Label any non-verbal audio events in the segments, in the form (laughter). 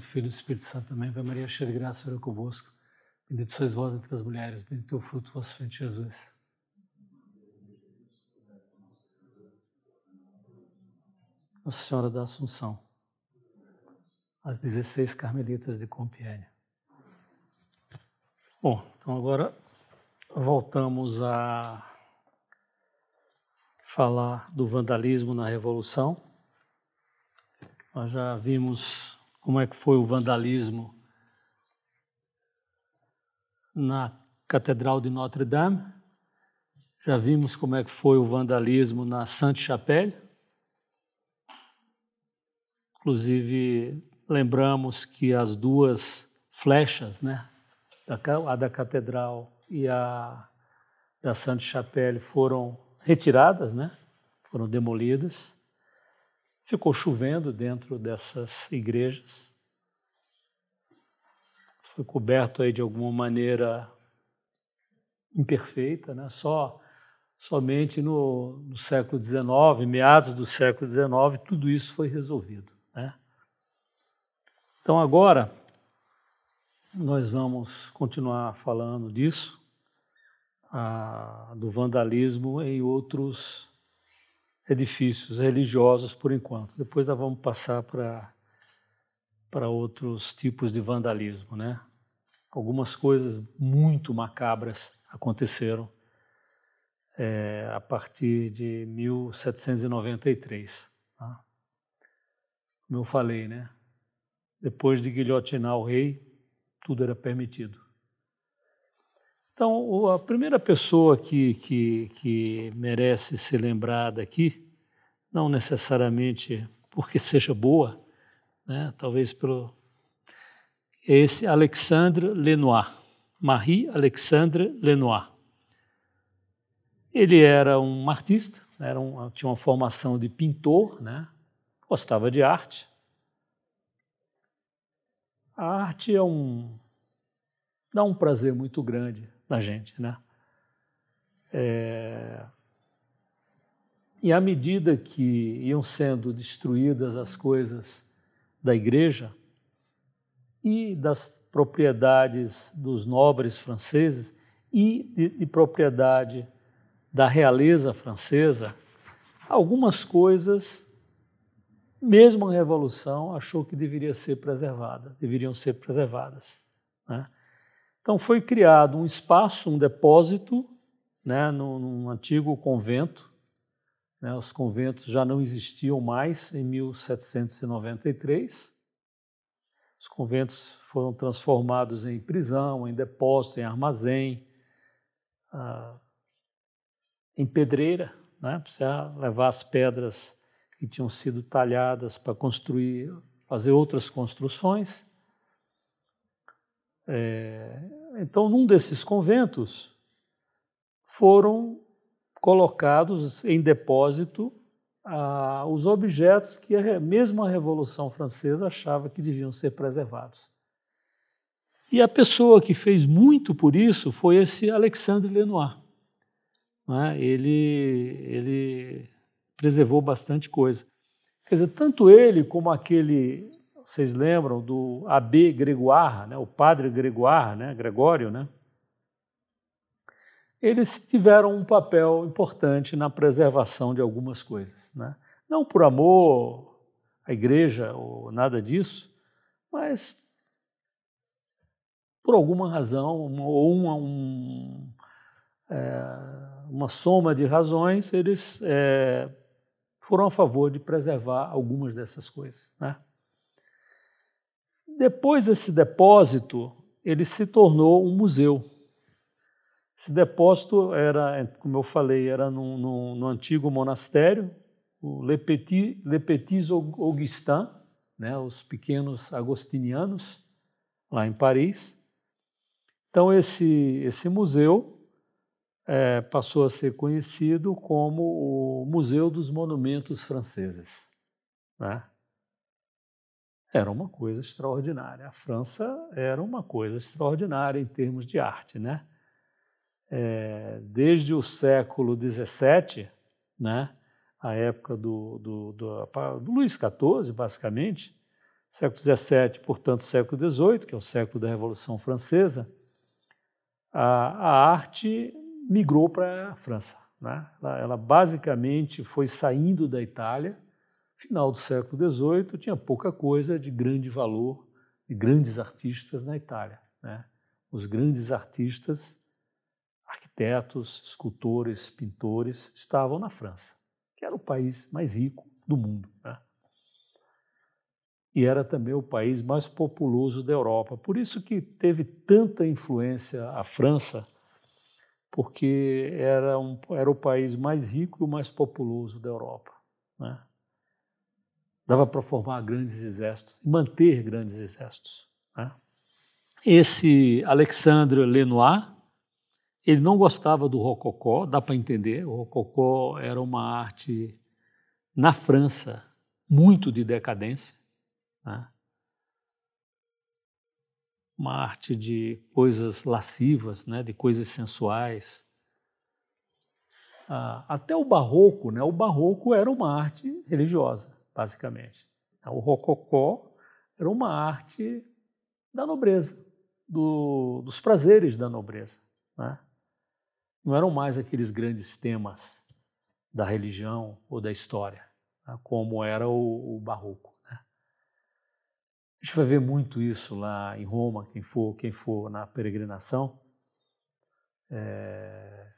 do Filho e do Espírito Santo. Também. vem Maria, cheia de graça, Senhor é convosco. Bendito sois vós entre as mulheres, bendito é o fruto do vosso ventre, Jesus. Nossa Senhora da Assunção, as 16 carmelitas de Compiègne. Bom, então agora voltamos a falar do vandalismo na Revolução. Nós já vimos como é que foi o vandalismo na Catedral de Notre Dame. Já vimos como é que foi o vandalismo na Sainte-Chapelle. Inclusive, lembramos que as duas flechas, né, a da Catedral e a da Sainte-Chapelle, foram retiradas, né, foram demolidas. Ficou chovendo dentro dessas igrejas. Foi coberto aí de alguma maneira imperfeita, né? Só somente no, no século XIX, meados do século XIX, tudo isso foi resolvido, né? Então agora nós vamos continuar falando disso, ah, do vandalismo em outros edifícios religiosos por enquanto. Depois nós vamos passar para para outros tipos de vandalismo, né? Algumas coisas muito macabras aconteceram é, a partir de 1793. Tá? Como eu falei, né? Depois de guilhotinar o rei, tudo era permitido. Então, a primeira pessoa que, que, que merece ser lembrada aqui, não necessariamente porque seja boa, né? talvez pelo. É esse Alexandre Lenoir, Marie-Alexandre Lenoir. Ele era um artista, né, era um, tinha uma formação de pintor, né? gostava de arte. A arte é um, dá um prazer muito grande na gente, né? É... E à medida que iam sendo destruídas as coisas da igreja e das propriedades dos nobres franceses e de, de propriedade da realeza francesa, algumas coisas, mesmo a revolução achou que deveria ser preservada, deveriam ser preservadas. Né? Então foi criado um espaço, um depósito, né, num, num antigo convento. Né, os conventos já não existiam mais em 1793. Os conventos foram transformados em prisão, em depósito, em armazém, ah, em pedreira, né, para levar as pedras que tinham sido talhadas para construir, fazer outras construções. É, então, num desses conventos, foram colocados em depósito ah, os objetos que a, mesmo a Revolução Francesa achava que deviam ser preservados. E a pessoa que fez muito por isso foi esse Alexandre Lenoir. Né? Ele, ele preservou bastante coisa. Quer dizer, tanto ele como aquele vocês lembram do AB Gregoire, né, o padre Gregoire, né, Gregório, né? Eles tiveram um papel importante na preservação de algumas coisas, né? Não por amor à igreja ou nada disso, mas por alguma razão ou uma, um, é, uma soma de razões, eles é, foram a favor de preservar algumas dessas coisas, né? Depois desse depósito, ele se tornou um museu. Esse depósito era, como eu falei, era no, no, no antigo monastério, o Le Petit, Le Petit Augustin, né, os pequenos agostinianos, lá em Paris. Então, esse, esse museu é, passou a ser conhecido como o Museu dos Monumentos Franceses. Né? era uma coisa extraordinária. A França era uma coisa extraordinária em termos de arte, né? É, desde o século XVII, né, a época do, do, do, do Luís XIV, basicamente, século XVII, portanto, século XVIII, que é o século da Revolução Francesa, a, a arte migrou para a França. Né? Ela, ela basicamente foi saindo da Itália, Final do século XVIII, tinha pouca coisa de grande valor, de grandes artistas na Itália. Né? Os grandes artistas, arquitetos, escultores, pintores, estavam na França, que era o país mais rico do mundo. Né? e era também o país mais populoso da Europa. Por isso que teve tanta influência a França, porque era, um, era o país mais rico e o mais populoso da Europa. Né? Dava para formar grandes exércitos, manter grandes exércitos. Né? Esse Alexandre Lenoir, ele não gostava do rococó, dá para entender, o rococó era uma arte na França muito de decadência, né? uma arte de coisas lascivas, né? de coisas sensuais. Ah, até o barroco, né? o barroco era uma arte religiosa basicamente. Então, o rococó era uma arte da nobreza, do, dos prazeres da nobreza. Né? Não eram mais aqueles grandes temas da religião ou da história, né? como era o, o barroco. Né? A gente vai ver muito isso lá em Roma, quem for, quem for na peregrinação. É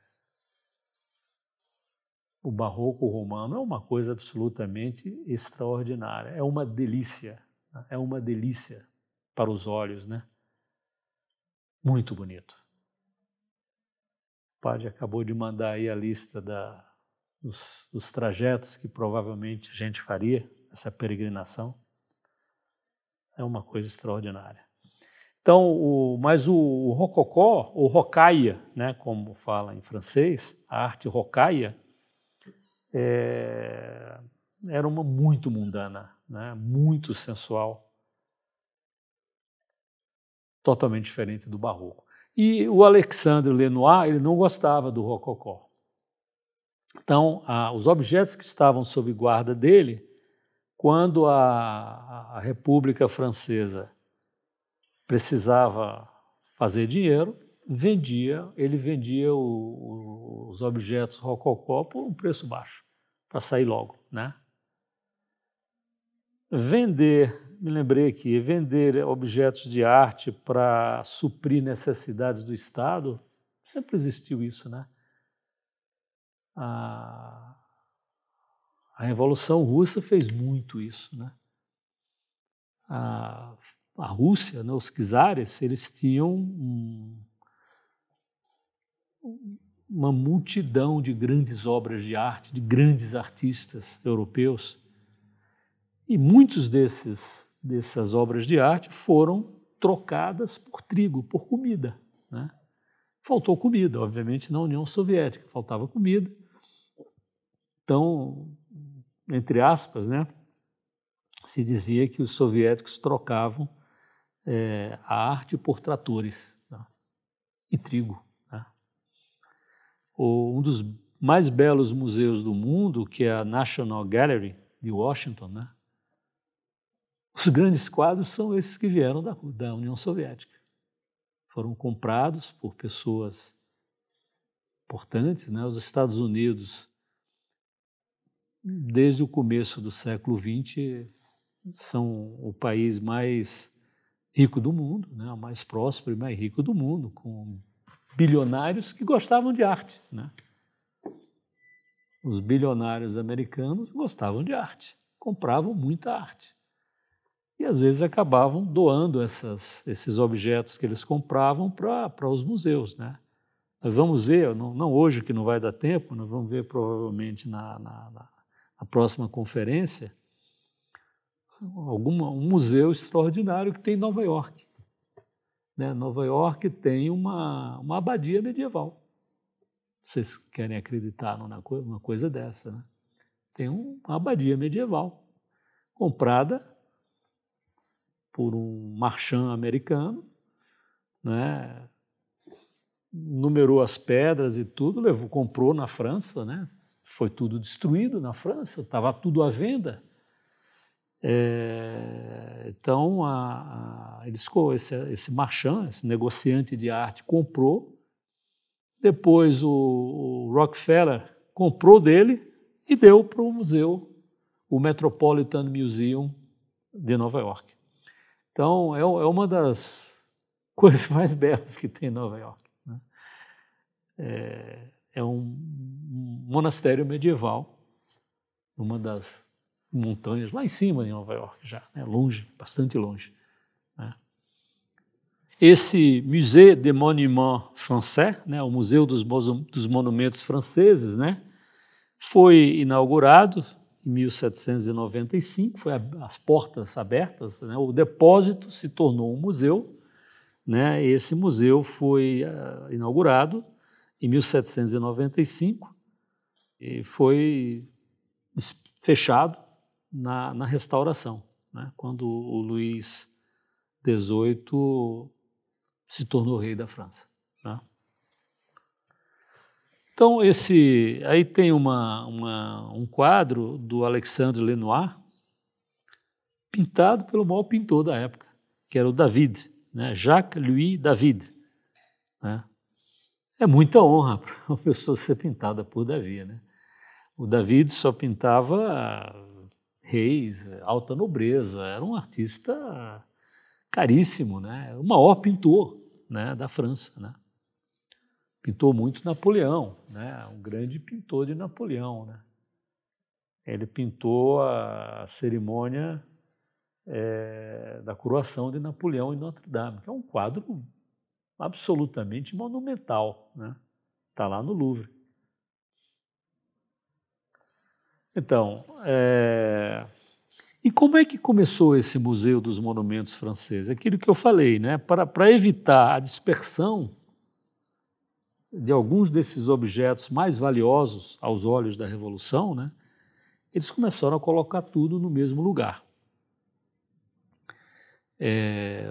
o barroco romano é uma coisa absolutamente extraordinária, é uma delícia, né? é uma delícia para os olhos, né? Muito bonito. O padre acabou de mandar aí a lista da, dos, dos trajetos que provavelmente a gente faria, essa peregrinação. É uma coisa extraordinária. Então, o, mas o, o rococó, ou rocaia, né, como fala em francês, a arte rocaia, é, era uma muito mundana, né? muito sensual, totalmente diferente do barroco. E o Alexandre Lenoir ele não gostava do rococó. Então, a, os objetos que estavam sob guarda dele, quando a, a República Francesa precisava fazer dinheiro, vendia, ele vendia o, os objetos rococó por um preço baixo, para sair logo, né? Vender, me lembrei aqui, vender objetos de arte para suprir necessidades do Estado, sempre existiu isso, né? A, a Revolução Russa fez muito isso, né? A, a Rússia, né, os czares, eles tinham um, uma multidão de grandes obras de arte, de grandes artistas europeus. E muitos desses dessas obras de arte foram trocadas por trigo, por comida. Né? Faltou comida, obviamente, na União Soviética, faltava comida. Então, entre aspas, né, se dizia que os soviéticos trocavam é, a arte por tratores né? e trigo um dos mais belos museus do mundo, que é a National Gallery de Washington, né? Os grandes quadros são esses que vieram da, da União Soviética. Foram comprados por pessoas importantes. Né? Os Estados Unidos, desde o começo do século XX, são o país mais rico do mundo, né? o mais próspero e mais rico do mundo, com bilionários que gostavam de arte. Né? Os bilionários americanos gostavam de arte, compravam muita arte. E às vezes acabavam doando essas, esses objetos que eles compravam para os museus. Né? Nós vamos ver, não, não, hoje que não vai dar tempo, nós vamos ver provavelmente na, na, na próxima conferência, alguma, um museu extraordinário que tem em Nova York né? Nova York tem uma, uma abadia medieval. Vocês querem acreditar numa coisa, coisa dessa? Né? Tem uma abadia medieval comprada por um marchand americano, né? numerou as pedras e tudo, levou, comprou na França, né? foi tudo destruído na França, estava tudo à venda. É, então, a, a, eles, esse, esse marchand, esse negociante de arte, comprou. Depois, o, o Rockefeller comprou dele e deu para o museu, o Metropolitan Museum de Nova York. Então, é, é uma das (laughs) coisas mais belas que tem em Nova York. Né? É, é um, um monastério medieval, uma das montanhas lá em cima de Nova York já, né? longe, bastante longe. Né? Esse Musée des Monuments Français, né? o Museu dos, dos Monumentos Franceses, né? foi inaugurado em 1795, foi as portas abertas, né? o depósito se tornou um museu. Né? Esse museu foi uh, inaugurado em 1795 e foi fechado na, na restauração, né? quando o Luís XVIII se tornou rei da França. Né? Então, esse, aí tem uma, uma, um quadro do Alexandre Lenoir, pintado pelo maior pintor da época, que era o David, né? Jacques-Louis David. Né? É muita honra (laughs) para uma pessoa ser pintada por Davi. Né? O David só pintava reis, alta nobreza, era um artista caríssimo, né? o maior pintor né, da França. Né? Pintou muito Napoleão, né? um grande pintor de Napoleão. Né? Ele pintou a cerimônia é, da coroação de Napoleão em Notre Dame, que é um quadro absolutamente monumental. Está né? Tá lá no Louvre. Então, é... e como é que começou esse Museu dos Monumentos Franceses? Aquilo que eu falei, né? para, evitar a dispersão de alguns desses objetos mais valiosos aos olhos da Revolução, né? eles começaram a colocar tudo no mesmo lugar. É,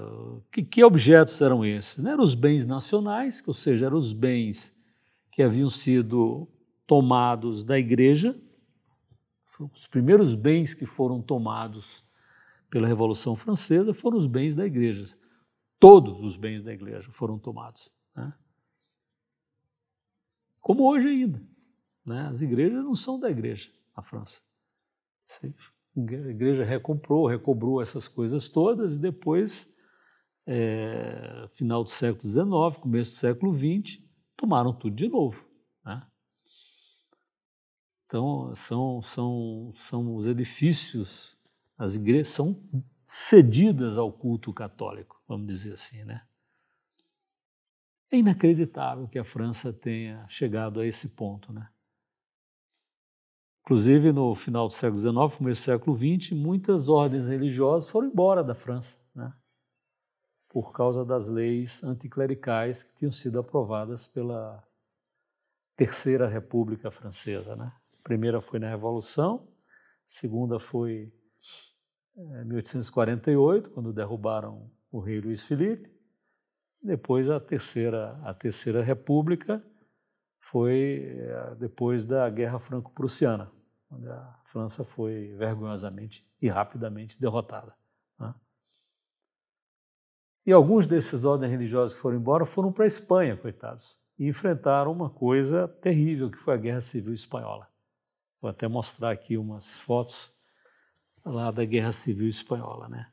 que, que, objetos eram esses? Né? Eram os bens nacionais, ou seja, eram os bens que haviam sido tomados da igreja os primeiros bens que foram tomados pela Revolução Francesa foram os bens da igreja. Todos os bens da igreja foram tomados. Né? Como hoje ainda. Né? As igrejas não são da igreja na França. A igreja recomprou, recobrou essas coisas todas e depois, é, final do século XIX, começo do século XX, tomaram tudo de novo. Então, são, são, são os edifícios, as igrejas são cedidas ao culto católico, vamos dizer assim, né? É inacreditável que a França tenha chegado a esse ponto, né? Inclusive, no final do século XIX, começo do século XX, muitas ordens religiosas foram embora da França, né? por causa das leis anticlericais que tinham sido aprovadas pela Terceira República Francesa. Né? A primeira foi na Revolução, a segunda foi em eh, 1848, quando derrubaram o rei Luiz Felipe. Depois a terceira, a terceira República foi eh, depois da Guerra Franco-Prussiana, onde a França foi vergonhosamente e rapidamente derrotada. Né? E alguns desses ordens religiosas que foram embora foram para a Espanha, coitados, e enfrentaram uma coisa terrível, que foi a Guerra Civil Espanhola. Vou até mostrar aqui umas fotos lá da Guerra Civil Espanhola, né?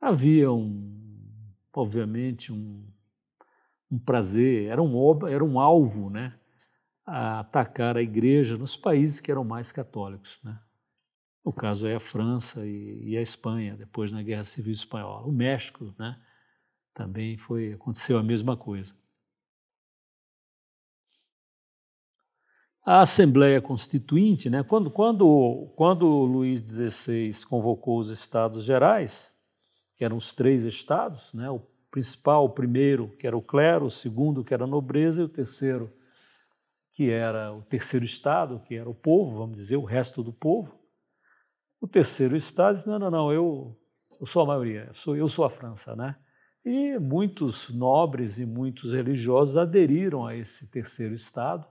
Havia um, obviamente, um, um prazer, era um, era um alvo, né? A atacar a igreja nos países que eram mais católicos, né? O caso é a França e, e a Espanha, depois na Guerra Civil Espanhola. O México, né? também foi aconteceu a mesma coisa. A Assembleia Constituinte, né, quando, quando, quando Luís XVI convocou os Estados Gerais, que eram os três estados, né, o principal, o primeiro, que era o clero, o segundo, que era a nobreza, e o terceiro, que era o terceiro estado, que era o povo, vamos dizer, o resto do povo. O terceiro estado disse, não, não, não, eu, eu sou a maioria, eu sou, eu sou a França, né? E muitos nobres e muitos religiosos aderiram a esse terceiro Estado,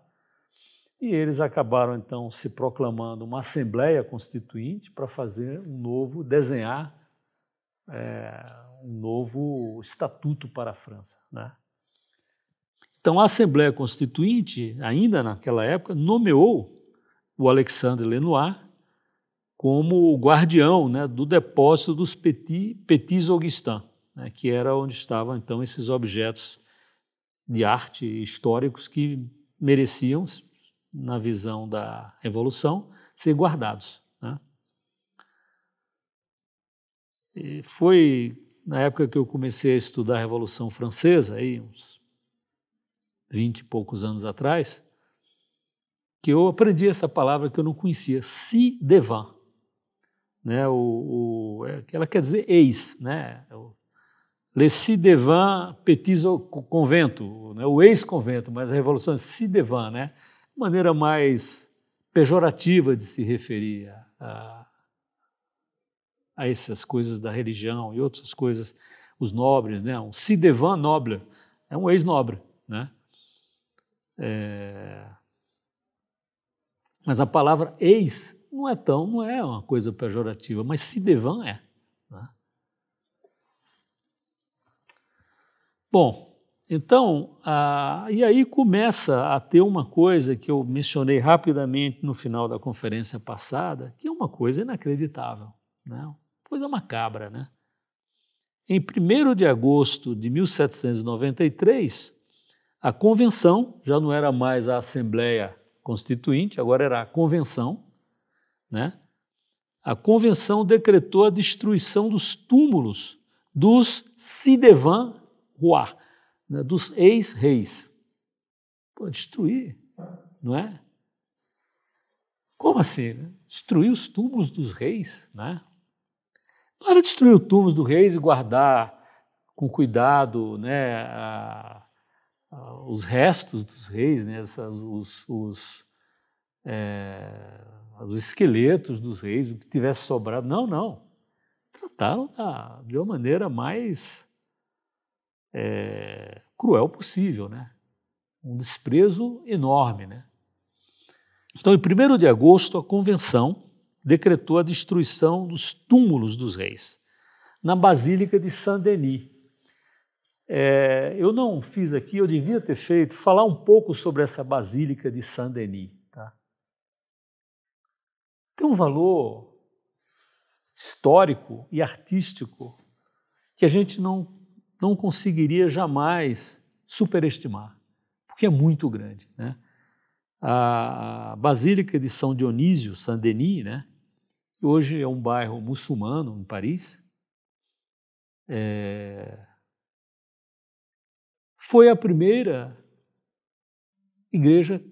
e eles acabaram então se proclamando uma Assembleia Constituinte para fazer um novo, desenhar é, um novo estatuto para a França. Né? Então, a Assembleia Constituinte, ainda naquela época, nomeou o Alexandre Lenoir como o guardião né, do depósito dos Petits Augustins né, que era onde estavam então esses objetos de arte históricos que mereciam, na visão da Revolução, ser guardados. Né. foi na época que eu comecei a estudar a Revolução Francesa, aí uns 20 e poucos anos atrás, que eu aprendi essa palavra que eu não conhecia, si devant. Né, o, o, é, ela quer dizer ex, né, o Le ci-devant Petit Convento, né? o ex-convento, mas a Revolução é Cidevin, né? maneira mais pejorativa de se referir a, a essas coisas da religião e outras coisas, os nobres, né? um ci-devant nobre, é um ex-nobre. Né? É... Mas a palavra ex não é tão, não é uma coisa pejorativa, mas ci-devant é. Bom, então, e aí começa a ter uma coisa que eu mencionei rapidamente no final da conferência passada, que é uma coisa inacreditável, né? coisa macabra. Né? Em 1 de agosto de 1793, a convenção, já não era mais a Assembleia Constituinte, agora era a convenção, né? a convenção decretou a destruição dos túmulos dos Sidevans ruá, né, dos ex-reis. Pô, destruir, não é? Como assim? Né? Destruir os túmulos dos reis, né? Não era destruir os túmulos dos reis e guardar com cuidado né, a, a, os restos dos reis, né, essas, os, os, é, os esqueletos dos reis, o que tivesse sobrado. Não, não. Trataram da, de uma maneira mais é, cruel possível, né? um desprezo enorme. Né? Então, em 1 de agosto, a Convenção decretou a destruição dos túmulos dos reis na Basílica de Saint-Denis. É, eu não fiz aqui, eu devia ter feito, falar um pouco sobre essa Basílica de Saint-Denis. Tá? Tem um valor histórico e artístico que a gente não não conseguiria jamais superestimar, porque é muito grande. Né? A Basílica de São Dionísio, Saint-Denis, né? hoje é um bairro muçulmano em Paris, é... foi a primeira igreja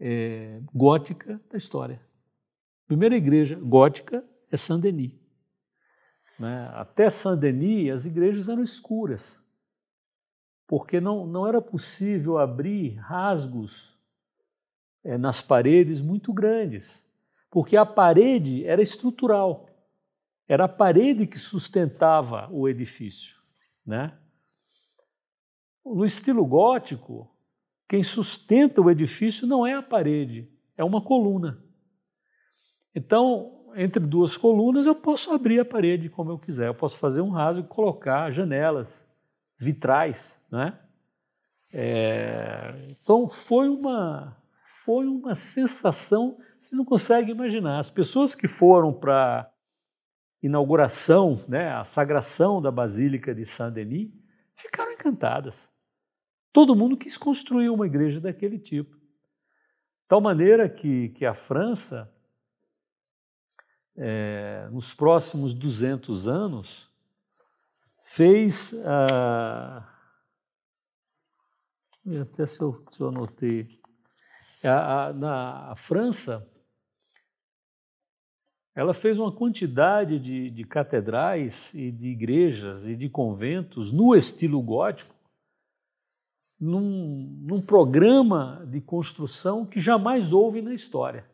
é, gótica da história. A primeira igreja gótica é Saint-Denis. Né? Até Saint-Denis, as igrejas eram escuras, porque não, não era possível abrir rasgos é, nas paredes muito grandes, porque a parede era estrutural, era a parede que sustentava o edifício. Né? No estilo gótico, quem sustenta o edifício não é a parede, é uma coluna. Então, entre duas colunas, eu posso abrir a parede como eu quiser. Eu posso fazer um raso e colocar janelas, vitrais, né? É, então foi uma foi uma sensação, você não consegue imaginar. As pessoas que foram para inauguração, né, a sagração da Basílica de Saint-Denis, ficaram encantadas. Todo mundo quis construir uma igreja daquele tipo. Tal maneira que, que a França é, nos próximos 200 anos, fez ah, Até se eu, se eu anotei. A, a, na a França, ela fez uma quantidade de, de catedrais e de igrejas e de conventos no estilo gótico, num, num programa de construção que jamais houve na história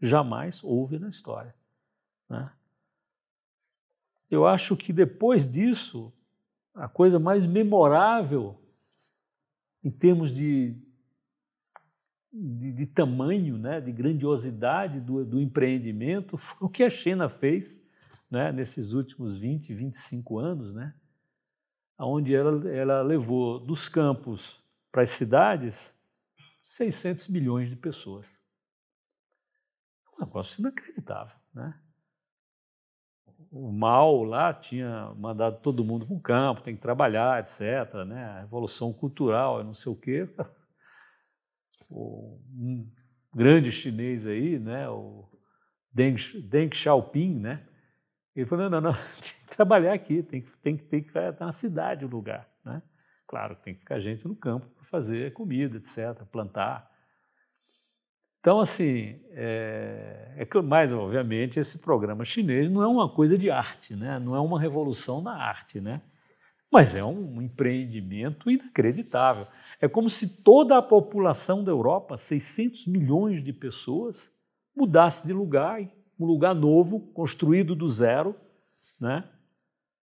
jamais houve na história. Né? Eu acho que depois disso, a coisa mais memorável em termos de, de, de, tamanho, né, de grandiosidade do, do empreendimento, (laughs) foi o que a China fez né, nesses últimos 20, 25 anos, né, onde ela, ela levou dos campos para as cidades 600 milhões de pessoas um negócio inacreditável, né? O mal lá tinha mandado todo mundo para o campo, tem que trabalhar, etc. Né? A revolução cultural, não sei o quê. (laughs) Um grande chinês aí, né? o Deng, Deng Xiaoping, né? ele falou, não, não, não, (laughs) tem que trabalhar aqui, tem que, tem que, tem que estar na cidade o lugar. Né? Claro, tem que ficar gente no campo para fazer comida, etc., plantar. Então, assim, é, é, mais obviamente, esse programa chinês não é uma coisa de arte, né? não é uma revolução na arte, né? mas é um empreendimento inacreditável. É como se toda a população da Europa, 600 milhões de pessoas, mudasse de lugar, um lugar novo, construído do zero, né?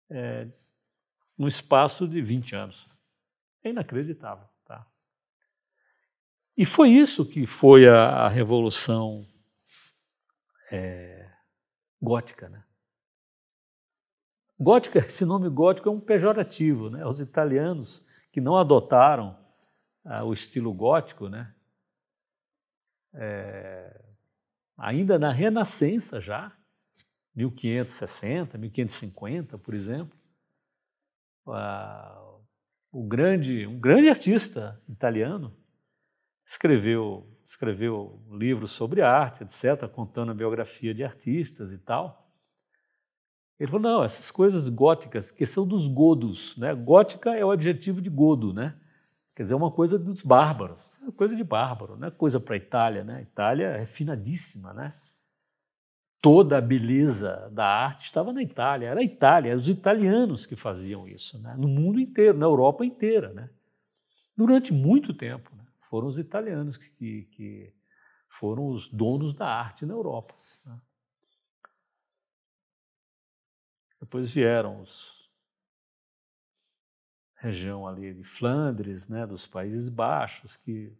É, espaço de 20 anos. É inacreditável. E foi isso que foi a, a Revolução é, Gótica. Né? Gótica, esse nome gótico é um pejorativo. Né? Os italianos que não adotaram ah, o estilo gótico, né? É, ainda na Renascença já, 1560, 1550, por exemplo, ah, o grande, um grande artista italiano, escreveu, escreveu livros sobre arte, etc., contando a biografia de artistas e tal. Ele falou, não, essas coisas góticas, que são dos godos, né? Gótica é o adjetivo de godo, né? Quer dizer, é uma coisa dos bárbaros, é coisa de bárbaro, não é coisa para a Itália, né? A Itália é finadíssima, né? Toda a beleza da arte estava na Itália, era a Itália, eram os italianos que faziam isso, né? No mundo inteiro, na Europa inteira, né? Durante muito tempo foram os italianos que, que foram os donos da arte na Europa. Né? Depois vieram os região ali de Flandres, né, dos Países Baixos, que,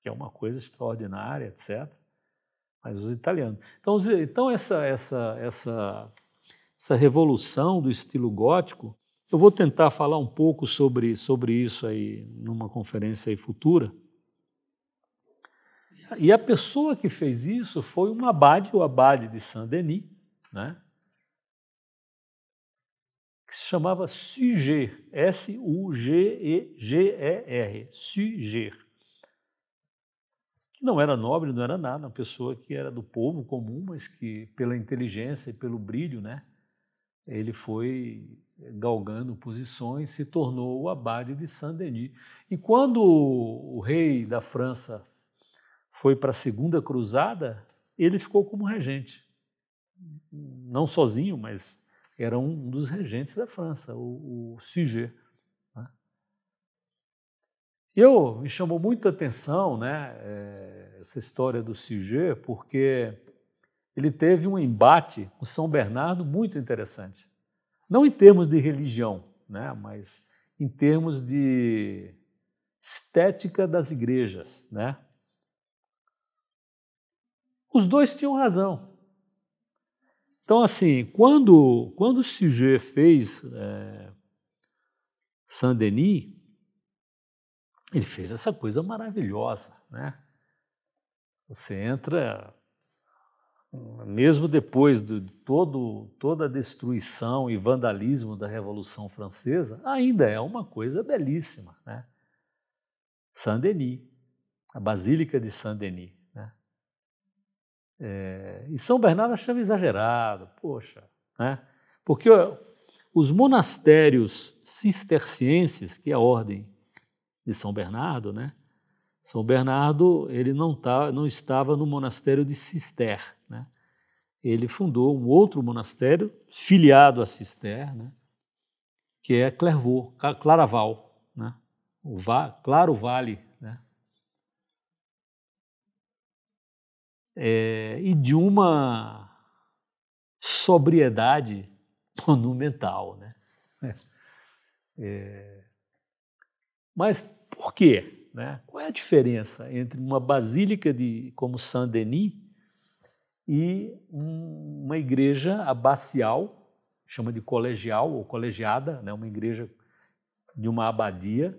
que é uma coisa extraordinária, etc. Mas os italianos. Então, então essa, essa, essa, essa revolução do estilo gótico, eu vou tentar falar um pouco sobre, sobre isso aí numa conferência aí futura e a pessoa que fez isso foi um abade, o abade de Saint-Denis, né? que se chamava Suger, S-U-G-E-G-E-R, Suger, que não era nobre, não era nada, uma pessoa que era do povo comum, mas que pela inteligência e pelo brilho, né, ele foi galgando posições, se tornou o abade de Saint-Denis. E quando o rei da França foi para a Segunda Cruzada, ele ficou como regente. Não sozinho, mas era um dos regentes da França, o, o Suger. Né? Eu me chamou muita atenção né, eh, essa história do Suger, porque ele teve um embate com São Bernardo muito interessante. Não em termos de religião, né, mas em termos de estética das igrejas. Né? Os dois tinham razão. Então, assim, quando, quando Suger fez é, Saint-Denis, ele fez essa coisa maravilhosa, né? Você entra, mesmo depois de todo, toda a destruição e vandalismo da Revolução Francesa, ainda é uma coisa belíssima, né? Saint-Denis, a Basílica de Saint-Denis. É, e São Bernardo achava exagerado, poxa. Né? Porque os monastérios cistercienses, que é a ordem de São Bernardo, né? São Bernardo ele não, tá, não estava no monastério de Cister. Né? Ele fundou um outro monastério filiado a Cister, né? que é Clairvaux, Claraval, né? o Va, Claro Vale é, e de uma sobriedade (laughs) monumental. Né? É. é, mas por quê? Né? Qual é a diferença entre uma basílica de, como Saint-Denis e um, uma igreja abacial, chama de colegial ou colegiada, né? uma igreja de uma abadia?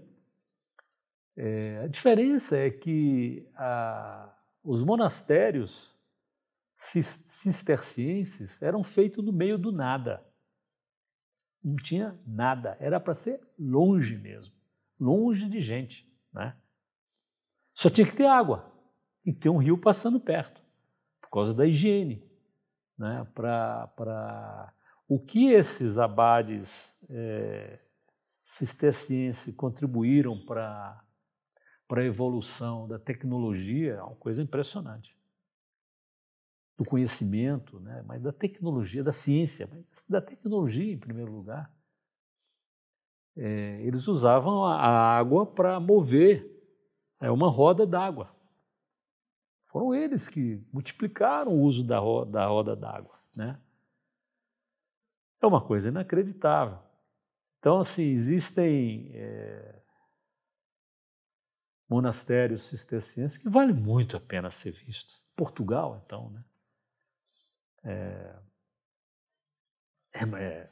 É, a diferença é que a, os monastérios cistercienses eram feitos no meio do nada. Não tinha nada, era para ser longe mesmo, longe de gente. Né? Só tinha que ter água e ter um rio passando perto, por causa da higiene. Né? Pra, pra... O que esses abades é, cistercienses contribuíram para para a evolução da tecnologia é uma coisa impressionante. Do conhecimento, né? mas da tecnologia, da ciência, mas da tecnologia em primeiro lugar. É, eles usavam a água para mover é uma roda d'água. Foram eles que multiplicaram o uso da roda, da roda d'água. Né? É uma coisa inacreditável. Então, assim, existem é, monastérios cistercienses que vale muito a pena ser vistos. Portugal, então, né? É, é, é,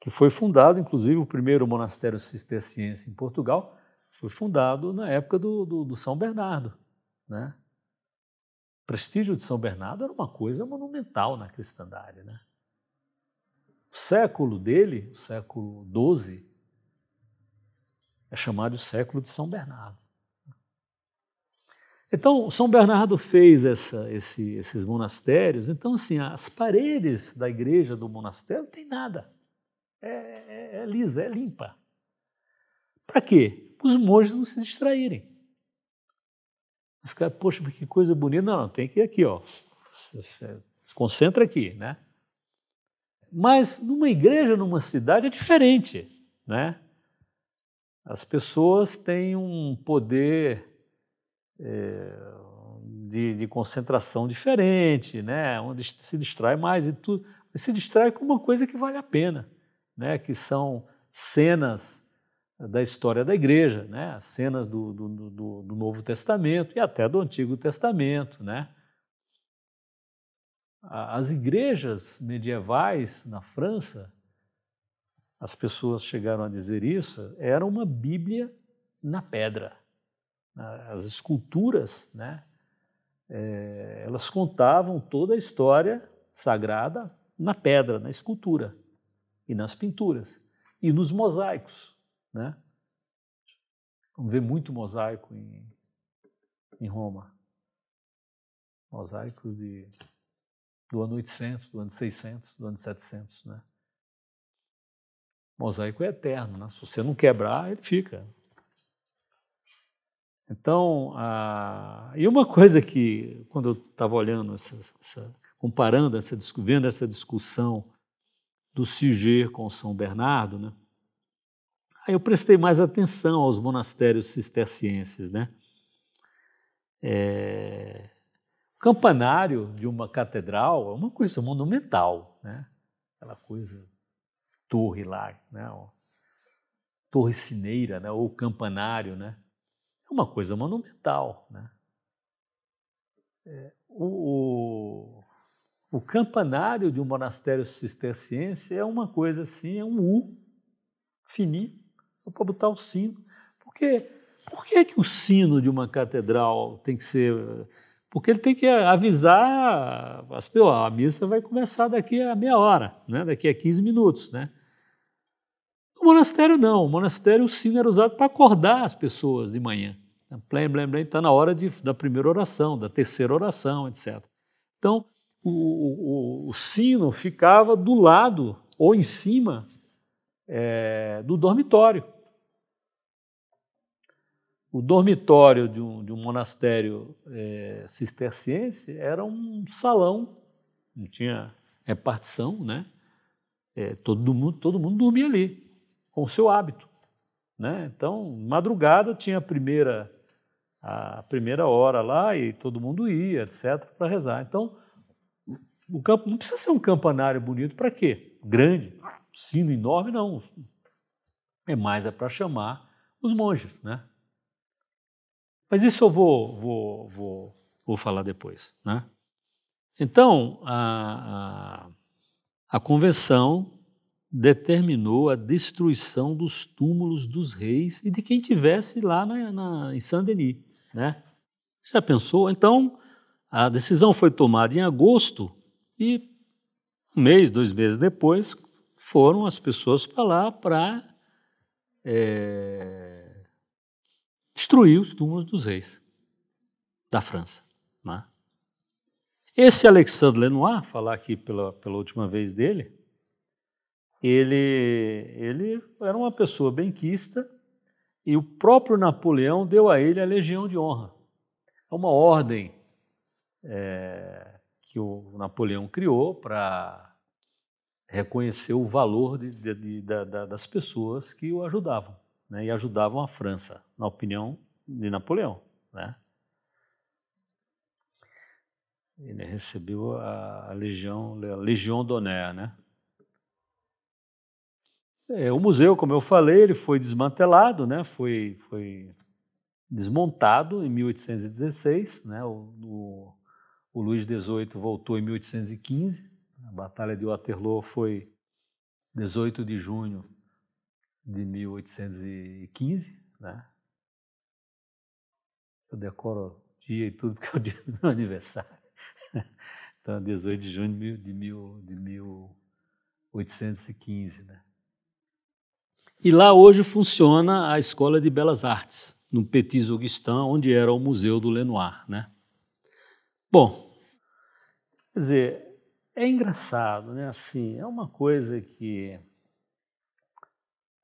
que foi fundado, inclusive, o primeiro monastério cisterciense em Portugal foi fundado na época do, do, do São Bernardo, né? O prestígio de São Bernardo era uma coisa monumental na cristandade, né? O século dele, o século XII, é chamado de século de São Bernardo. Então, São Bernardo fez essa, esse, esses monastérios. Então, assim, as paredes da igreja do monastério não tem nada. É, é, é lisa, é limpa. Para quê? Para os monges não se distraírem. Ficar, poxa, que coisa bonita. Não, não, tem que ir aqui, ó. Se concentra aqui, né? Mas numa igreja, numa cidade, é diferente, né? As pessoas têm um poder eh, de, de, concentração diferente, né? onde se distrai mais e tudo. Se distrai com uma coisa que vale a pena, né? que são cenas da história da igreja, né? cenas do, do, do, do Novo Testamento e até do Antigo Testamento. Né? As igrejas medievais na França, as pessoas chegaram a dizer isso, era uma Bíblia na pedra. Né, as esculturas, né, é, elas contavam toda a história sagrada na pedra, na escultura e nas pinturas e nos mosaicos, né? Vamos ver muito mosaico em, em Roma. Mosaicos de, do ano 800, do ano 600, do ano 700, né? Mosaico é eterno, né? Se você não quebrar, ele fica. Então, a... e uma coisa que, quando eu estava olhando, essa, essa, comparando, essa, vendo essa discussão do Siger com São Bernardo, né? aí eu prestei mais atenção aos monastérios cistercienses. Né? É... O campanário de uma catedral é uma coisa monumental, né? aquela coisa, torre lá, né? torre sineira, né? ou campanário, né? uma coisa monumental. Né? É, o, o, o, campanário de um monastério cisterciense é uma coisa assim, é um U fininho, para botar o sino. Porque, por que, que o sino de uma catedral tem que ser. Porque ele tem que avisar as pessoas, a missa vai começar daqui a meia hora, né? daqui a 15 minutos. Né? O monastério não, o monastério o sino era usado para acordar as pessoas de manhã blém, blém, blém, está na hora de, da primeira oração, da terceira oração, etc. Então, o, o, o sino ficava do lado ou em cima é, do dormitório. O dormitório de um, de um monastério é, cisterciense era um salão, não tinha repartição, né? É, todo, mundo, todo mundo dormia ali, com o seu hábito. Né? Então, madrugada tinha a primeira a primeira hora lá e todo mundo ia, etc., para rezar. Então, o campo não precisa ser um campanário bonito para quê? Grande, sino enorme, não. É mais é para chamar os monges, né? Mas isso eu vou, vou, vou, vou falar depois, né? Então, a, a, a convenção determinou a destruição dos túmulos dos reis e de quem tivesse lá na, na, em Saint-Denis. Né? Já pensou? Então, a decisão foi tomada em agosto e um mês, dois meses depois, foram as pessoas para lá para é, destruir os túmulos dos reis da França. Né? Esse Alexandre Lenoir, falar aqui pela, pela última vez dele, ele, ele era uma pessoa benquista, e o próprio Napoleão deu a ele a Legião de Honra. É uma ordem é, que o Napoleão criou para reconhecer o valor de, de, de, da, das pessoas que o ajudavam, né, e ajudavam a França, na opinião de Napoleão. Né? Ele recebeu a, a Legião, a Legião d'Honneur, né? É, o museu, como eu falei, ele foi desmantelado, né? foi, foi desmontado em 1816. Né? O, o, o Luís XVIII voltou em 1815. A Batalha de Waterloo foi 18 de junho de 1815. Né? Eu decoro o dia e tudo, porque é o dia do meu aniversário. Então, 18 de junho de, mil, de 1815. Né? E lá hoje funciona a Escola de Belas Artes, no Petit Augustin, onde era o Museu do Lenoir. Né? Bom, quer dizer, é engraçado, né? Assim, é uma coisa que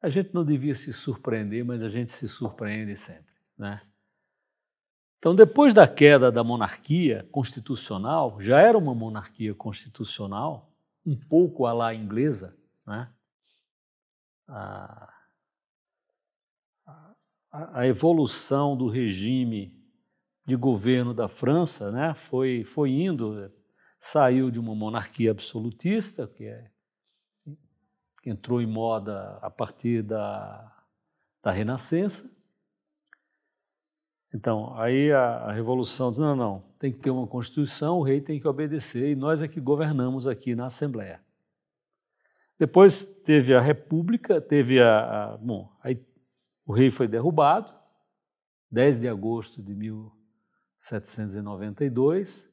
a gente não devia se surpreender, mas a gente se surpreende sempre, né? Então, depois da queda da monarquia constitucional, já era uma monarquia constitucional, um pouco à la inglesa, né? a, a, evolução do regime de governo da França né, foi, foi indo, saiu de uma monarquia absolutista, que, é, entrou em moda a partir da, da Renascença. Então, aí a, a, Revolução diz: não, não, tem que ter uma Constituição, o rei tem que obedecer e nós é que governamos aqui na Assembleia. Depois teve a República, teve a. a bom, aí o rei foi derrubado, 10 de agosto de 1792.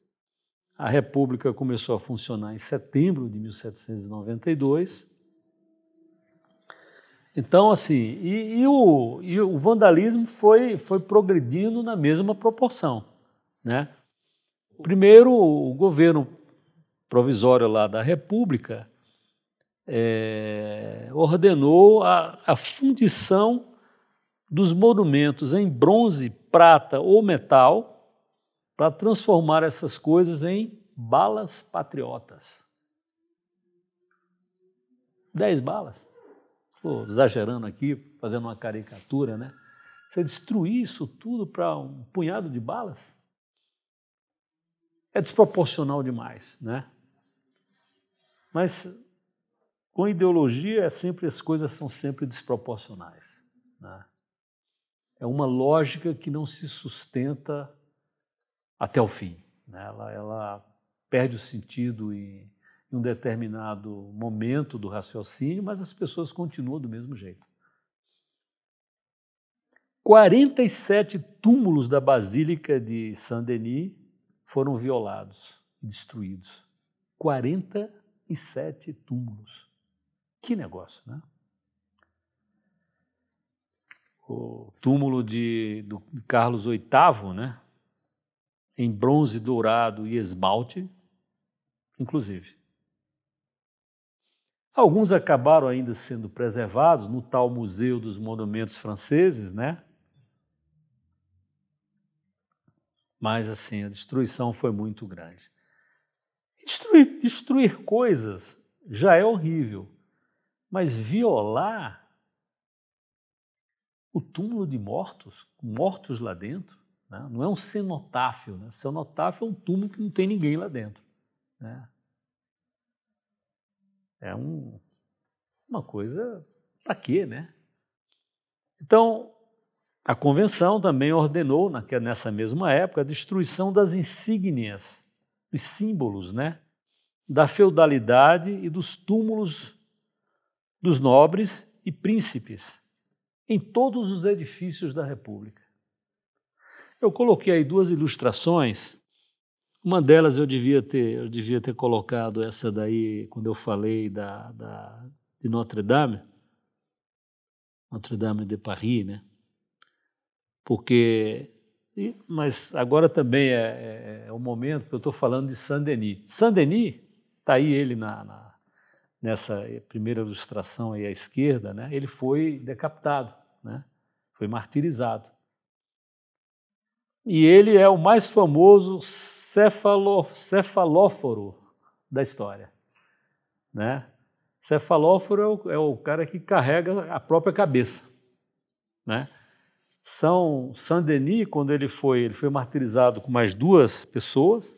A República começou a funcionar em setembro de 1792. Então, assim, e, e, o, e o vandalismo foi, foi progredindo na mesma proporção. Né? Primeiro, o governo provisório lá da República é, ordenou a, a fundição dos monumentos em bronze, prata ou metal para transformar essas coisas em balas patriotas. Dez balas. Estou exagerando aqui, fazendo uma caricatura, né? Você destruir isso tudo para um punhado de balas é desproporcional demais, né? Mas com ideologia é sempre as coisas são sempre desproporcionais. Né? É uma lógica que não se sustenta até o fim. Né? Ela, ela, perde o sentido em, em um determinado momento do raciocínio, mas as pessoas continuam do mesmo jeito. 47 túmulos da Basílica de Saint-Denis foram violados, destruídos. 47 túmulos. Que negócio, né? O túmulo de, do Carlos VIII, né? Em bronze, dourado e esmalte, inclusive. Alguns acabaram ainda sendo preservados no tal Museu dos Monumentos Franceses, né? Mas assim, a destruição foi muito grande. Destruir, destruir coisas já é horrível. Mas violar o túmulo de mortos, mortos lá dentro, né? não é um cenotáfio. Né? Cenotáfio é um túmulo que não tem ninguém lá dentro. Né? É um, uma coisa para quê, né? Então, a convenção também ordenou, é nessa mesma época, a destruição das insígnias, dos símbolos né, da feudalidade e dos túmulos dos nobres e príncipes em todos os edifícios da República. Eu coloquei aí duas ilustrações. Uma delas eu devia ter, eu devia ter colocado essa daí quando eu falei da, da de Notre Dame, Notre Dame de Paris, né? Porque, mas agora também é, é, é o momento que eu estou falando de Saint Denis. Saint Denis está aí ele na, na nessa eh, primeira ilustração aí à esquerda, né, ele foi decapitado, né, foi martirizado. E ele é o mais famoso cefalo, cefalóforo da história. Né? Cefalóforo é o, é o, cara que carrega a própria cabeça. Né? São, São Denis, quando ele foi, ele foi martirizado com mais duas pessoas.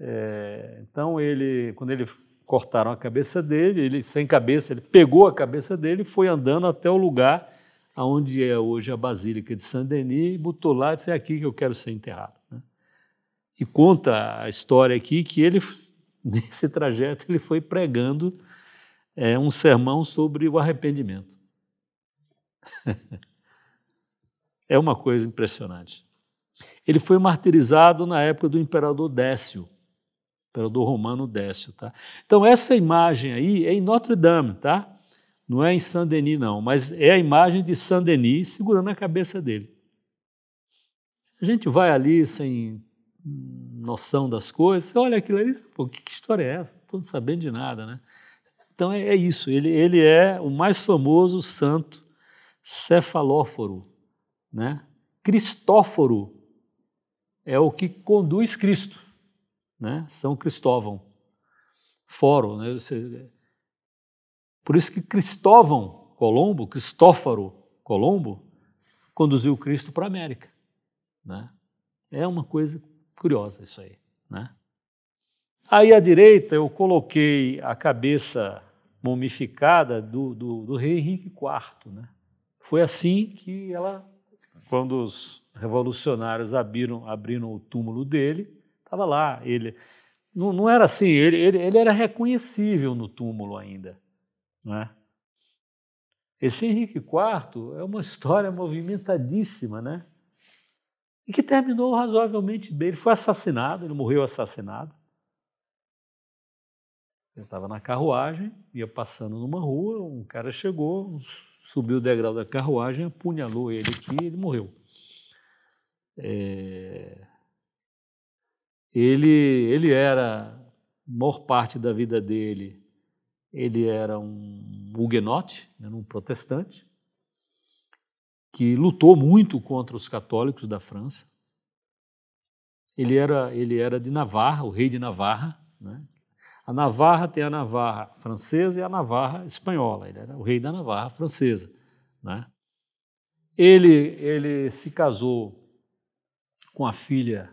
É, então ele, quando ele cortaram a cabeça dele, ele sem cabeça, ele pegou a cabeça dele e foi andando até o lugar aonde é hoje a Basílica de Saint-Denis e botou lá e disse, é aqui que eu quero ser enterrado. Né? E conta a história aqui que ele, (laughs) nesse trajeto, ele foi pregando é, um sermão sobre o arrependimento. (laughs) é uma coisa impressionante. Ele foi martirizado na época do imperador Décio, do romano Décio, tá? Então essa imagem aí é em Notre Dame, tá? Não é em Saint-Denis não, mas é a imagem de Saint-Denis segurando a cabeça dele. A gente vai ali sem noção das coisas, olha aquilo ali, pô, que, história é essa? Não sabendo de nada, né? Então é, é isso, ele, ele é o mais famoso santo cefalóforo, né? Cristóforo é o que conduz Cristo né? São Cristóvão. Fórum, né? Por isso que Cristóvão Colombo, Cristóforo Colombo, conduziu Cristo para a América, né? É uma coisa curiosa isso aí, né? Aí à direita eu coloquei a cabeça mumificada do, do, do rei Henrique IV, né? Foi assim que ela, quando os revolucionários abriram, abriram o túmulo dele, Estava lá ele. Não, não era assim, ele, ele, ele, era reconhecível no túmulo ainda. Né? Esse Henrique IV é uma (laughs) história movimentadíssima, né? E que terminou razoavelmente bem. Ele foi assassinado, ele morreu assassinado. ele estava na carruagem, ia passando numa rua, um cara chegou, subiu o degrau da carruagem, apunhalou ele aqui e ele morreu. É... Ele, ele era, maior parte da vida dele, ele era um huguenote, né, um protestante, que lutou muito contra os católicos da França. Ele era, ele era de Navarra, o rei de Navarra. Né? A Navarra tem a Navarra francesa e a Navarra espanhola. Ele era o rei da Navarra francesa. Né? Ele, ele se casou com a filha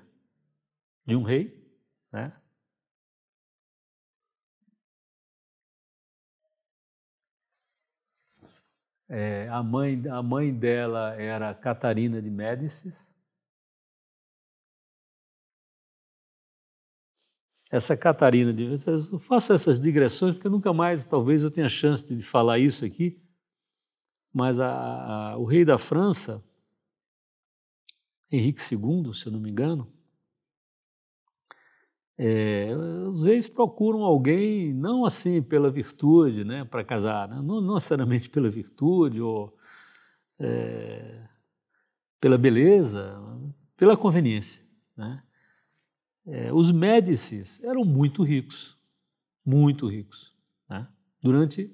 de um rei, né? É, a, mãe, a mãe dela era Catarina de Médicis. Essa Catarina de Médicis, eu faço essas digressões porque nunca mais, talvez, eu tenha chance de falar isso aqui, mas a, a, o rei da França, Henrique II, se eu não me engano, é, os reis procuram alguém não assim pela virtude, né, para casar, né? não, não, necessariamente pela virtude ou é, pela beleza, pela conveniência. Né? É, os médicis eram muito ricos, muito ricos, né? durante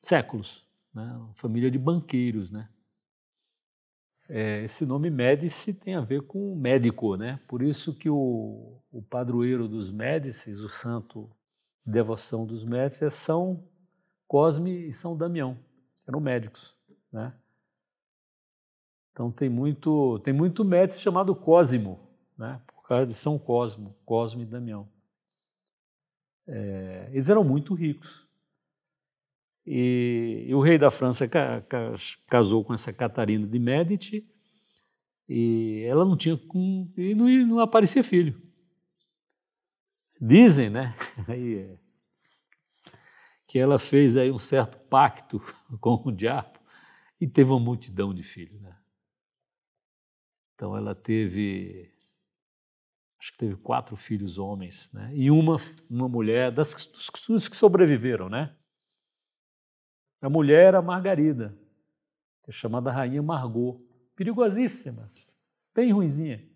séculos. Né? Uma família de banqueiros, né? É, esse nome Médici tem a ver com médico, né? Por isso que o, o padroeiro dos Médicis, o santo devoção dos Médicis, é São Cosme e São Damião, eram médicos, né? Então tem muito, tem muito Médici chamado Cosimo, né? Por causa de São Cosmo, Cosme e Damião. É, eles eram muito ricos. E, e o rei da França ca, ca, casou com essa Catarina de Médici e ela não tinha com, e não, não aparecia filho. Dizem, né? (laughs) É, que ela fez aí um certo pacto (laughs) com o diabo e teve uma multidão de filhos, né? Então ela teve, acho que teve quatro filhos homens, né? E uma, uma mulher das, dos, que sobreviveram, né? A mulher era Margarida, que é chamada Rainha Margot, perigosíssima, bem ruizinha.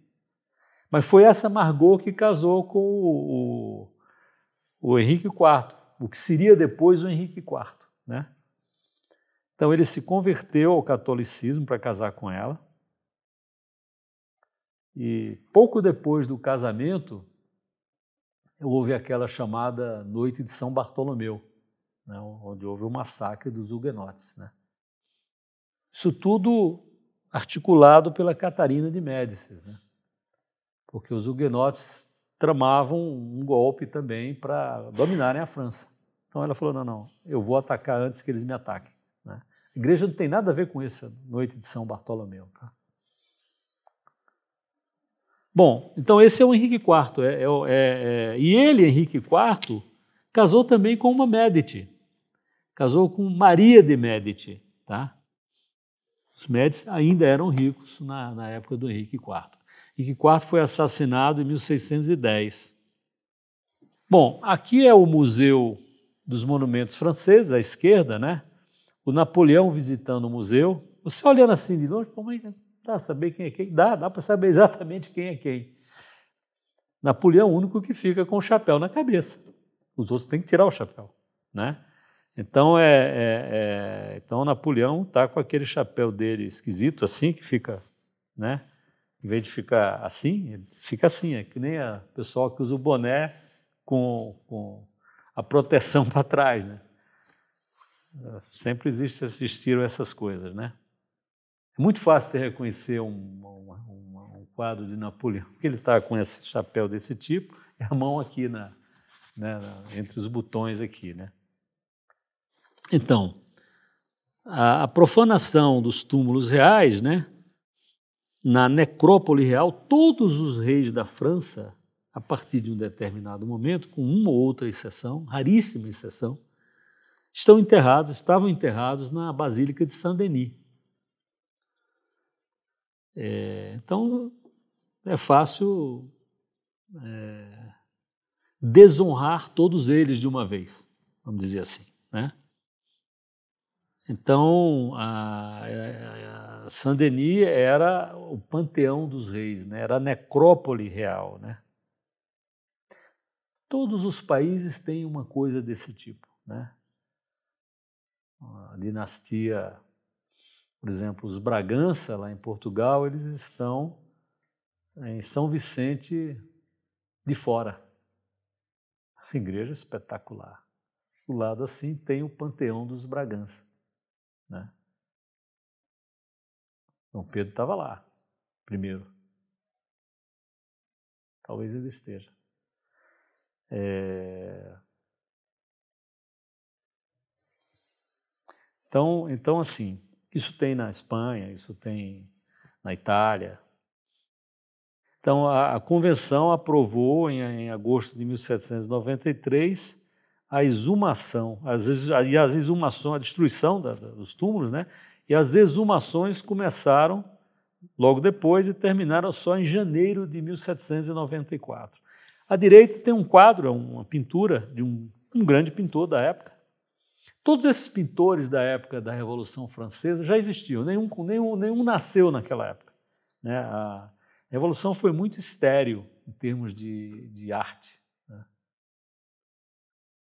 Mas foi essa Margot que casou com o, o, o Henrique IV, o que seria depois o Henrique IV. Né? Então ele se converteu ao catolicismo para casar com ela. E pouco depois do casamento, houve aquela chamada Noite de São Bartolomeu né, onde houve o massacre dos huguenotes. Né. Isso tudo articulado pela Catarina de Médicis, né, porque os huguenotes tramavam um golpe também para dominarem a França. Então ela falou: não, não, eu vou atacar antes que eles me ataquem. Né. A igreja não tem nada a ver com essa noite de São Bartolomeu. Tá? Bom, então esse é o Henrique IV. É, é, é, é, e ele, Henrique IV, casou também com uma Médici, casou com Maria de Médici, tá? Os Médici ainda eram ricos na, na época do Henrique IV. Henrique IV foi assassinado em 1610. Bom, aqui é o Museu dos Monumentos Franceses, à esquerda, né? O Napoleão visitando o museu. Você olhando assim de longe, como é que dá para saber quem é quem? Dá, dá para saber exatamente quem é quem. Napoleão é o único que fica com o chapéu na cabeça. Os outros têm que tirar o chapéu, né? Então, é, é, é, então Napoleão está com aquele chapéu dele esquisito, assim, que fica, né? Em vez de ficar assim, fica assim, é que nem o pessoal que usa o boné com, com a proteção (laughs) para trás, né? Sempre existe, existiram essas coisas, né? É muito fácil você reconhecer um, um, um quadro de Napoleão, porque ele está com esse chapéu desse tipo e a mão aqui na, né, entre os botões aqui, né? Então, a, a profanação dos túmulos reais, né? Na necrópole real, todos os reis da França, a partir de um determinado momento, com uma ou outra exceção, raríssima exceção, estão enterrados, estavam enterrados na Basílica de Saint-Denis. É, então, é fácil é, desonrar todos eles de uma vez, vamos dizer assim. Então, a, a Saint-Denis era o panteão dos reis, né? era a necrópole real. Né? Todos os países têm uma coisa desse tipo. Né? A dinastia, por exemplo, os Bragança, lá em Portugal, eles estão é, em São Vicente de fora. Igreja é espetacular. Do lado assim tem o Panteão dos Bragança. Né? Dom então, Pedro estava lá, primeiro. Talvez ele esteja. É... Então, então, assim, isso tem na Espanha, isso tem na Itália. Então, a, a convenção aprovou em, em agosto de 1793 a exumação, às vezes, e as exumações, a destruição da, dos túmulos, né? E as exumações começaram logo depois e terminaram só em janeiro de 1794. À direita tem um quadro, é uma pintura de um, um grande pintor da época. Todos esses pintores da época da Revolução Francesa já existiam, nenhum, nenhum, nenhum nasceu naquela época. Né? A Revolução foi muito estéril em termos de, de arte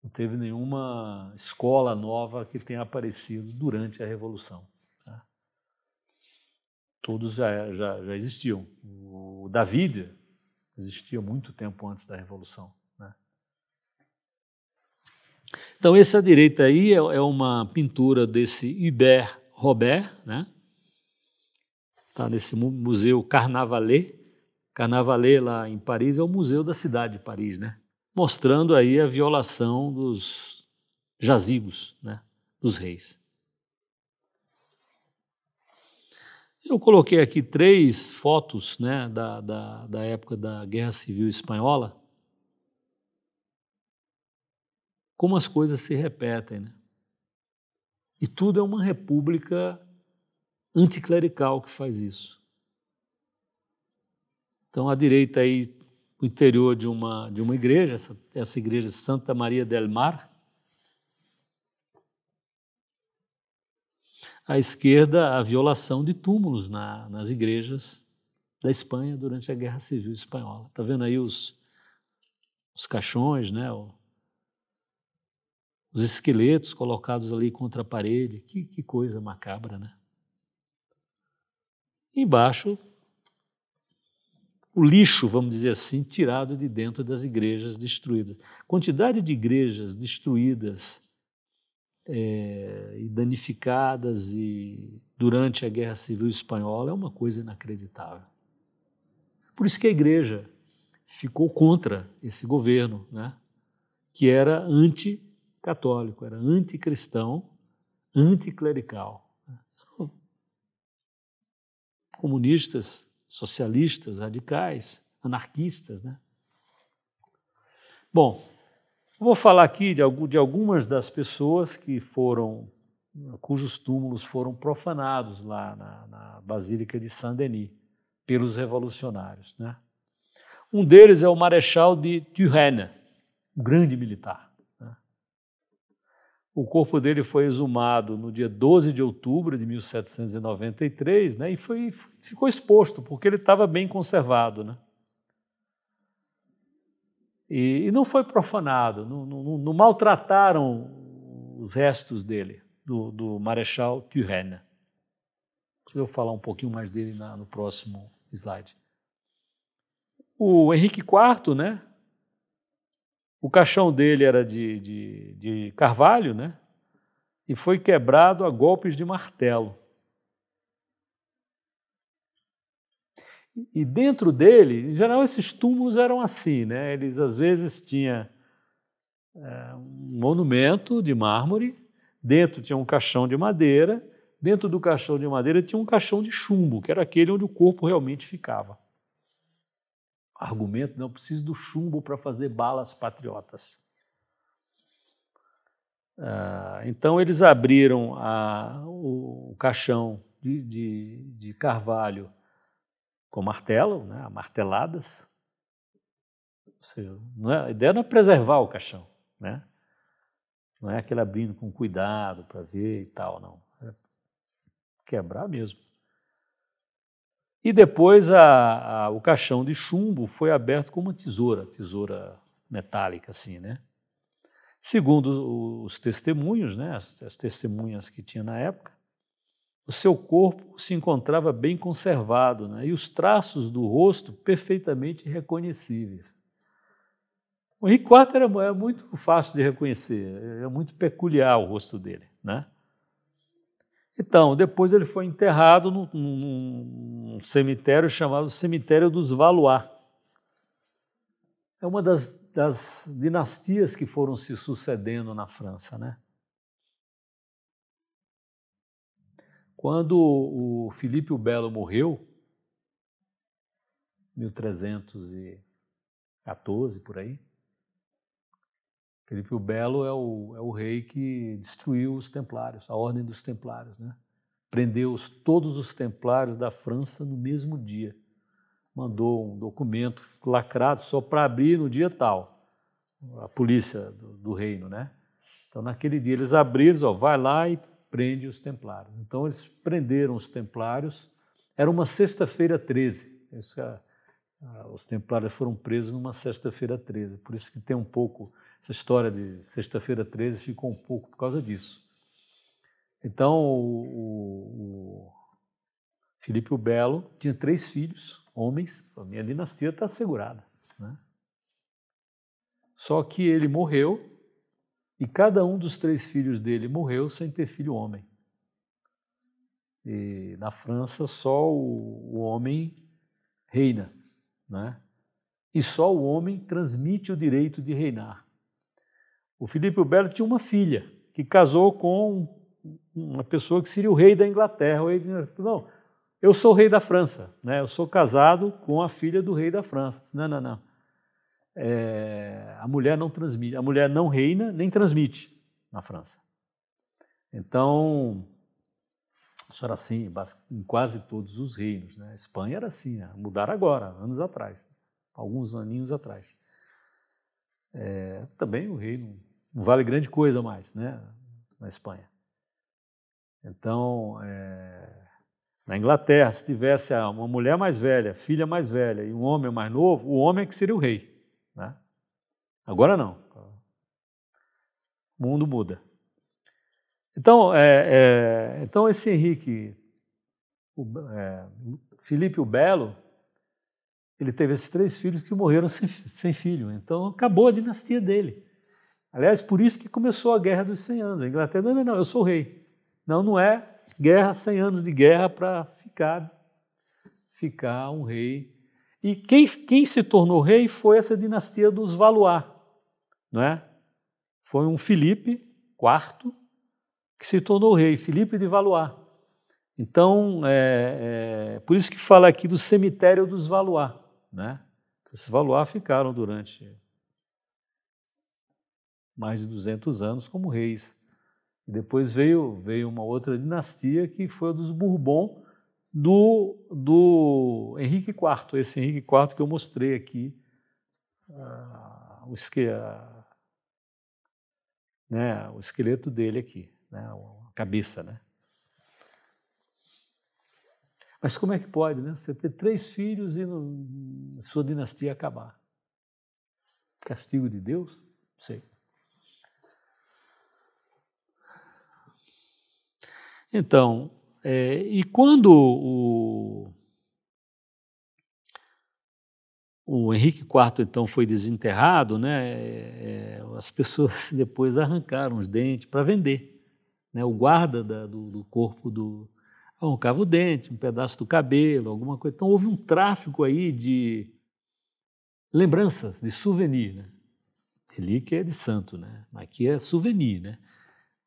não teve nenhuma escola nova que tenha aparecido durante a Revolução. Tá? Todos já, já, já existiam. O David existia muito tempo antes da Revolução. Né? Então, essa direita aí é, é uma pintura desse Hubert Robert, né? Tá nesse museu Carnavalet. Carnavalet, lá em Paris, é o museu da cidade de Paris, né? mostrando aí a violação dos jazigos, né, dos reis. Eu coloquei aqui três fotos né, da, da, da época da Guerra Civil Espanhola. Como as coisas se repetem. Né? E tudo é uma república anticlerical que faz isso. Então, a direita aí interior de uma, de uma igreja, essa, essa igreja Santa Maria del Mar. À esquerda, a violação de túmulos na, nas igrejas da Espanha durante a Guerra Civil Espanhola. Está vendo aí os, os caixões, né? os esqueletos colocados ali contra a parede. Que, que coisa macabra, né? Embaixo, o lixo, vamos dizer assim, tirado de dentro das igrejas destruídas. Quantidade de igrejas destruídas é, e danificadas e durante a Guerra Civil Espanhola é uma coisa inacreditável. Por isso que a igreja ficou contra esse governo, né? que era anticatólico, era anticristão, anticlerical. (laughs) Comunistas socialistas radicais, anarquistas. Né? Bom, vou falar aqui de, de algumas das pessoas que foram, cujos túmulos foram profanados lá na, na Basílica de Saint-Denis pelos revolucionários. Né? Um deles é o Marechal de Turenne, um grande militar. O corpo dele foi exumado no dia 12 de outubro de 1793 né, e foi, ficou exposto, porque ele estava bem conservado. Né? E, e não foi profanado, não, não, não, maltrataram os restos dele, do, do Marechal Turenne. Eu vou falar um pouquinho mais dele na, no próximo slide. O Henrique IV, né, o caixão dele era de, de, de carvalho, né? E foi quebrado a golpes de martelo. E dentro dele, em geral, esses túmulos eram assim, né? Eles às vezes tinha é, um monumento de mármore, dentro tinha um caixão de madeira, dentro do caixão de madeira tinha um caixão de chumbo, que era aquele onde o corpo realmente ficava argumento, não, eu preciso do chumbo para fazer balas patriotas. Ah, então eles abriram a, o, o, caixão de, de, de, carvalho com martelo, né, marteladas. Ou seja, é, a ideia não é preservar o caixão, né? não é aquele abrindo com cuidado para ver e tal, não. É quebrar mesmo. E depois a, a, o caixão de chumbo foi aberto com uma tesoura, tesoura metálica, assim, né? Segundo os testemunhos, né, as, as testemunhas que tinha na época, o seu corpo se encontrava bem conservado né, e os traços do rosto perfeitamente reconhecíveis. O Henrique IV era, era muito fácil de reconhecer, era muito peculiar o rosto dele. Né? Então, depois ele foi enterrado num, num cemitério chamado Cemitério dos Valois. É uma das, das dinastias que foram se sucedendo na França, né? Quando o Filipe o Belo morreu, 1314 por aí, Felipe o Belo é o, é o rei que destruiu os templários, a ordem dos templários, né? Prendeu -os, todos os templários da França no mesmo dia. Mandou um documento lacrado só para abrir no dia tal, a polícia do, do reino, né? Então, naquele dia, eles abriram, ó, vai lá e prende os templários. Então, eles prenderam os templários. Era uma sexta-feira 13. Isso, ah, ah, os templários foram presos numa sexta-feira 13. Por isso que tem um pouco essa história de sexta-feira 13 ficou um pouco por causa disso. Então, o, o Filipe o Belo tinha três filhos, homens, a minha dinastia está assegurada. Né? Só que ele morreu e cada um dos três filhos dele morreu sem ter filho homem. E na França só o, o homem reina, né? E só o homem transmite o direito de reinar. O Filipe o Belo tinha uma filha que casou com uma pessoa que seria o rei da Inglaterra. Ele disse: Não, eu sou o rei da França, né? eu sou casado com a filha do rei da França. Disse, não, não, não. É, a mulher não transmite, a mulher não reina nem transmite na França. Então, isso era assim em quase todos os reinos. Né? A Espanha era assim, né? agora, anos atrás, alguns aninhos atrás. É, também o reino não vale grande coisa mais, né? Na Espanha. Então, é... na Inglaterra, se tivesse uma mulher mais velha, filha mais velha e um homem mais novo, o homem é que seria o rei, né? Agora não. O mundo muda. Então, é, é, então esse Henrique, o, é, Felipe o Belo, ele teve esses três filhos que morreram sem, sem filho. Então acabou a dinastia dele. Aliás, por isso que começou a Guerra dos 100 Anos. A Inglaterra, não, não, eu sou rei. Não, não é guerra, 100 anos de guerra para ficar, ficar um rei. E quem, quem se tornou rei foi essa dinastia dos Valois, não é? Foi um Filipe IV que se tornou rei, Filipe de Valois. Então, é, é, por isso que fala aqui do cemitério dos Valois, né? Os Valois ficaram durante mais de 200 anos como reis. E depois veio, veio uma outra dinastia que foi a dos Bourbon do, do Henrique IV, esse Henrique IV que eu mostrei aqui, ah, o, esque, né, o esqueleto dele aqui, né, a cabeça, né? Mas como é que pode, né? Você ter três filhos e no, sua dinastia acabar? Castigo de Deus? Sei. Então, é, e quando o, o Henrique IV então foi desenterrado, né, é, é as pessoas (laughs) depois arrancaram os dentes para vender. Né, o guarda da, do, do corpo do, arrancava o dente, um pedaço do cabelo, alguma coisa. Então houve um tráfico aí de lembranças, de souvenir. Né? Relíquia é de santo, né? Aqui é souvenir, né?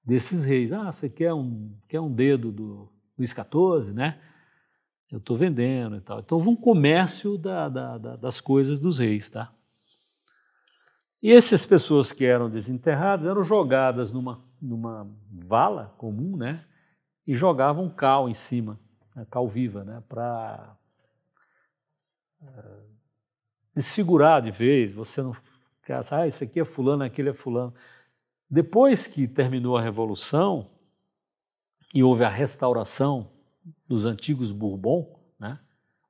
desses reis. Ah, você quer um, quer um dedo do Luís XIV, né? Eu estou vendendo e tal. Então houve um comércio da, da, da, das coisas dos reis, tá? E essas pessoas que eram desenterradas eram jogadas numa, numa vala comum, né? E jogavam cal em cima, né? cal viva, né? Para eh, desfigurar de vez, você não ficar, ah, esse aqui é fulano, aquele é fulano. Depois que terminou a Revolução e houve a restauração dos antigos Bourbon, né,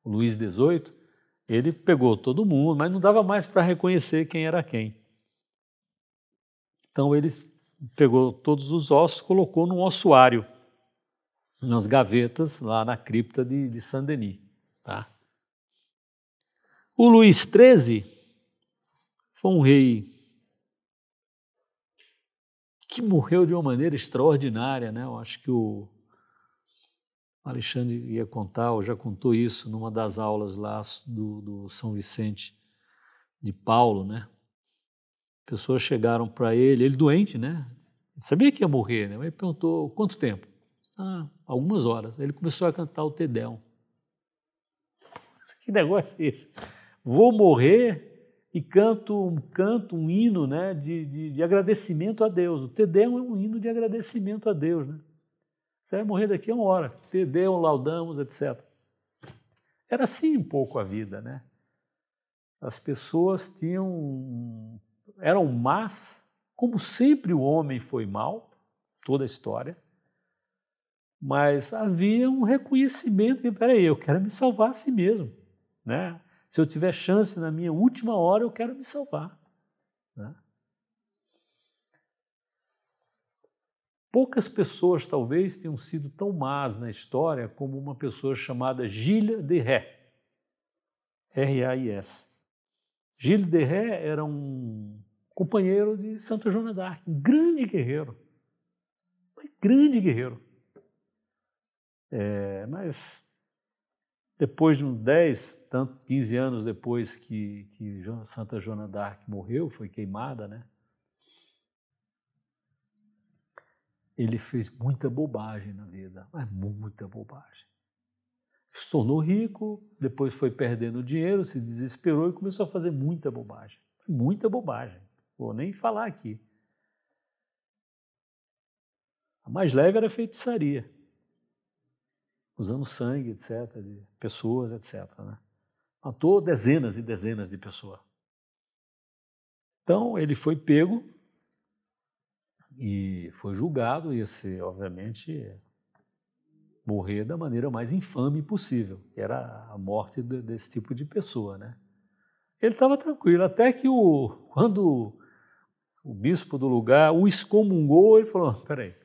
o Luís XVIII, ele pegou todo mundo, mas não dava mais para reconhecer quem era quem. Então ele pegou todos os ossos, colocou num ossuário, nas gavetas lá na cripta de, de Saint-Denis. Tá? O Luís XIII foi um rei que morreu de uma maneira extraordinária, né? Eu acho que o Alexandre ia contar, ou já contou isso numa das aulas lá do, do São Vicente de Paulo, né? Pessoas chegaram para ele, ele doente, né? sabia que ia morrer, né? Mas ele perguntou quanto tempo? Ah, algumas horas. Ele começou a cantar o Tedeum. Que negócio é esse? Vou morrer e canto um canto, um hino né, de, de, de agradecimento a Deus. O Tedeum é um hino de agradecimento a Deus. Né? Você vai morrer daqui a uma hora. Tedeum, laudamos, etc. Era assim um pouco a vida, né? As pessoas tinham. eram más, como sempre o homem foi mal, toda a história, mas havia um reconhecimento que, peraí, eu quero me salvar a si mesmo, né? Se eu tiver chance na minha última hora, eu quero me salvar. Né? Poucas pessoas talvez tenham sido tão más na história como uma pessoa chamada Gilles de Ré. R-A-I-S. Gilles de Ré era um companheiro de Santo Joana d'Arc, um grande guerreiro. Um grande guerreiro. É, mas depois de uns 10, tanto 15 anos depois que, que Santa Joana d'Arc morreu, foi queimada, né? Ele fez muita bobagem na vida, mas muita bobagem. Se tornou rico, depois foi perdendo dinheiro, se desesperou e começou a fazer muita bobagem. Muita bobagem. Vou nem falar aqui. A mais leve era feitiçaria usando sangue, etc., de pessoas, etc. Né? Matou dezenas e dezenas de pessoas. Então ele foi pego e foi julgado, e esse, obviamente, morrer da maneira mais infame possível, que era a morte desse tipo de pessoa, né? Ele estava tranquilo, até que o, quando o bispo do lugar o excomungou, ele falou: peraí,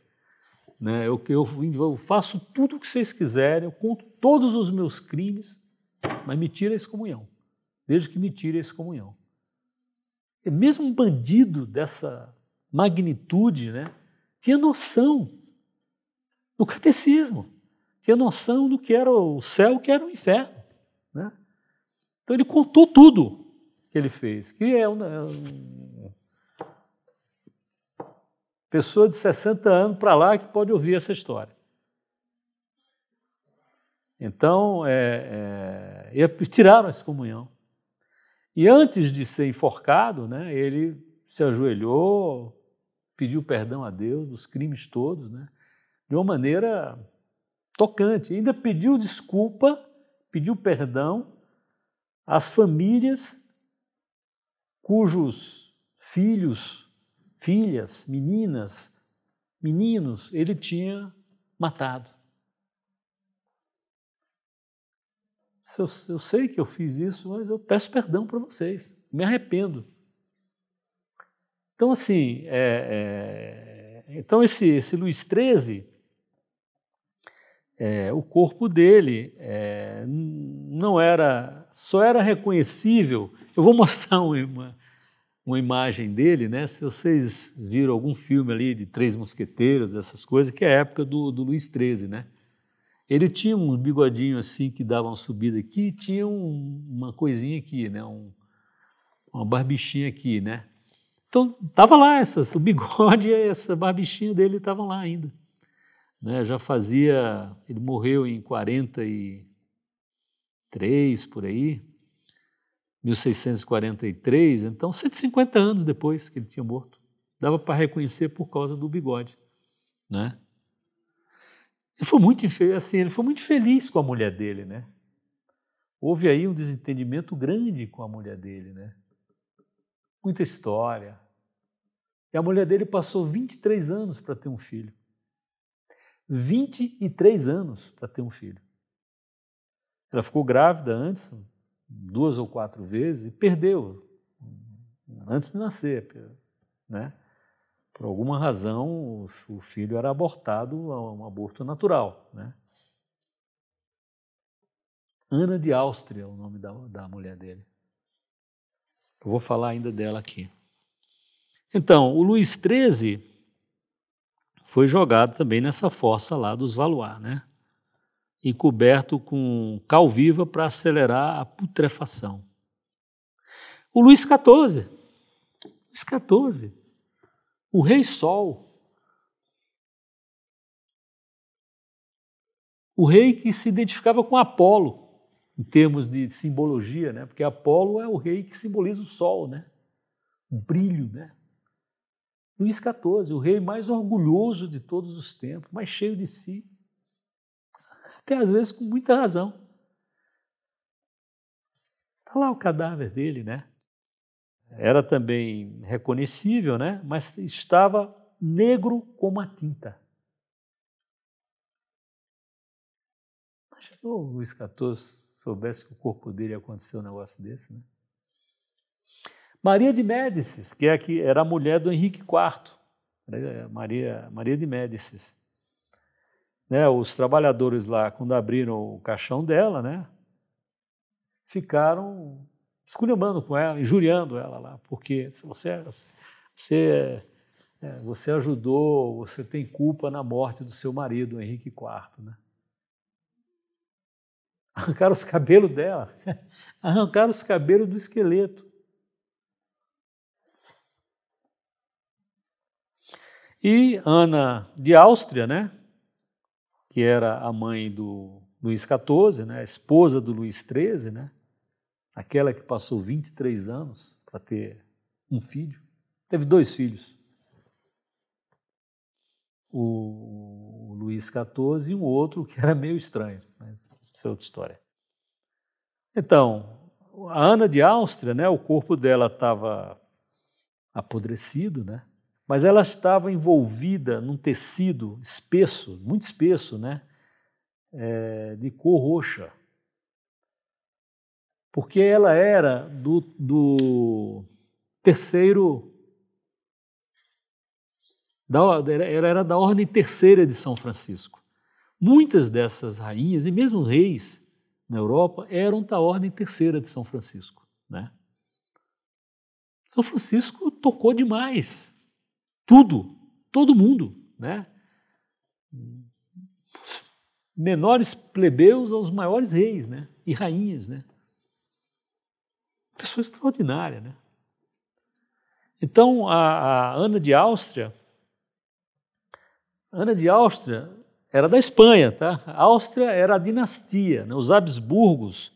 né? Eu, eu, eu faço tudo o que vocês quiserem, eu conto todos os meus crimes, mas me tira a excomunhão. Desde que me tire a excomunhão. E é mesmo um bandido dessa magnitude né, tinha noção do catecismo, tinha noção do que era o céu, o que era o inferno. Né? Então ele contou tudo que ele fez, que é um, é um Pessoa de 60 anos para lá que pode ouvir essa história. Então, é, é, tiraram essa comunhão. E antes de ser enforcado, né, ele se ajoelhou, pediu perdão a Deus dos crimes todos, né, de uma maneira tocante. Ainda pediu desculpa, pediu perdão às famílias cujos filhos filhas, meninas, meninos, ele tinha matado. Eu, eu sei que eu fiz isso, mas eu peço perdão para vocês, me arrependo. Então, assim, é, é, então esse, esse Luiz XIII, é, o corpo dele é, não era, só era reconhecível. Eu vou mostrar uma, uma imagem dele, né? Se vocês viram algum filme ali de Três Mosqueteiros, essas coisas, que é a época do, do Luiz XIII, né? Ele tinha um bigodinho assim que dava uma subida aqui e tinha um, uma coisinha aqui, né? Um, uma barbichinha aqui, né? Então, tava lá essas, o bigode e essa barbichinha dele estavam lá ainda. Né? Já fazia, ele morreu em 43, por aí, 1643, então 150 anos depois que ele tinha morto. Dava para reconhecer por causa do bigode, né? Ele foi muito assim, ele foi muito feliz com a mulher dele, né? Houve aí um desentendimento grande com a mulher dele, né? Muita história. E a mulher dele passou 23 anos para ter um filho. 23 anos para ter um filho. Ela ficou grávida antes, duas ou quatro vezes e perdeu antes de nascer, né? Por alguma razão, o filho era abortado a um aborto natural, né? Ana de Áustria é o nome da, da mulher dele. Eu vou falar ainda dela aqui. Então, o Luís XIII foi jogado também nessa força lá dos Valois, né? e coberto com cal viva para acelerar a putrefação. O Luís XIV, Luís XIV, o Rei Sol, o rei que se identificava com Apolo, em termos de simbologia, né? porque Apolo é o rei que simboliza o sol, né? o brilho. Né? Luís XIV, o rei mais orgulhoso de todos os tempos, mais cheio de si até às vezes com muita razão. Está lá o cadáver dele, né? Era também reconhecível, né? Mas estava negro como a tinta. Imaginou o Luiz XIV soubesse que o corpo dele aconteceu um negócio desse, né? Maria de Médicis, que, é que era a mulher do Henrique IV, Maria, Maria de Médicis né, os trabalhadores lá, quando abriram o caixão dela, né, ficaram esculhambando com ela, injuriando ela lá, porque é, você, você, é, é, você ajudou, você tem culpa na morte do seu marido, Henrique IV. Né? (laughs) Arrancaram os cabelos dela, (laughs) arrancaram os cabelos do esqueleto. E Ana de Áustria, né? que era a mãe do Luís XIV, né, a esposa do Luís XIII, né, aquela que passou 23 anos para ter um filho. Teve dois filhos. O, o Luís XIV e um outro que era meio estranho, mas isso é outra história. Então, a Ana de Áustria, né, o corpo dela estava apodrecido, né? mas ela estava envolvida num tecido espesso, muito espesso, né? É, de cor roxa. Porque ela era do, do terceiro. Da, ela era da ordem terceira de São Francisco. Muitas dessas rainhas, e mesmo reis na Europa, eram da ordem terceira de São Francisco. Né? São Francisco tocou demais tudo, todo mundo, né? menores plebeus aos maiores reis, né? E rainhas, né? Pessoa extraordinária, né? Então, a, a Ana de Áustria, Ana de Áustria era da Espanha, tá? A Áustria era a dinastia, né? os Habsburgos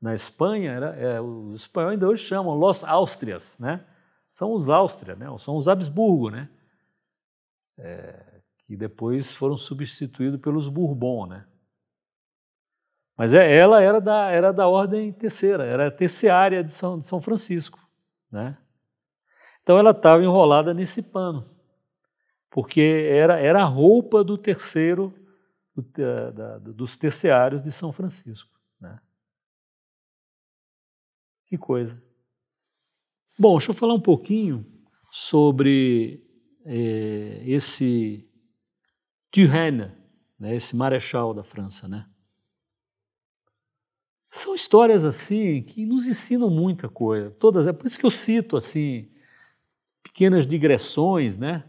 na Espanha, era, é, os espanhóis ainda hoje chamam Los Áustrias, né? são os Áustria, né? são os Habsburgo, né? É, que depois foram substituídos pelos Bourbon. Né? Mas é, ela era da, era da ordem terceira, era terciária de São, de São Francisco. Né? Então ela estava enrolada nesse pano, porque era, era a roupa do terceiro, do, eh, da, dos terciários de São Francisco. Né? Que coisa. Bom, deixa eu falar um pouquinho sobre é, esse Turenne, né, esse marechal da França, né? São histórias assim que nos ensinam muita coisa. Todas, é por isso que eu cito assim pequenas digressões, né?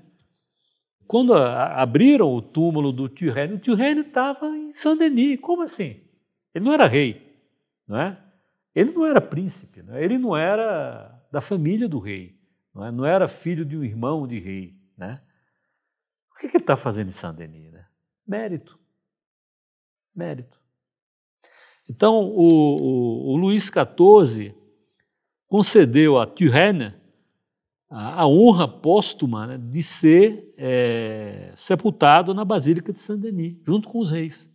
Quando a, a, abriram o túmulo do Turenne, o Turenne estava em Saint-Denis. Como assim? Ele não era rei, não é? Ele não era príncipe, é? ele não era da família do rei, não, é? não era filho de um irmão de rei. Né? O que, que ele está fazendo em Saint-Denis? Né? Mérito. Mérito. Então, o, o, o Luís XIV concedeu a Turenne a, a honra póstuma né, de ser é, sepultado na Basílica de Saint-Denis, junto com os reis.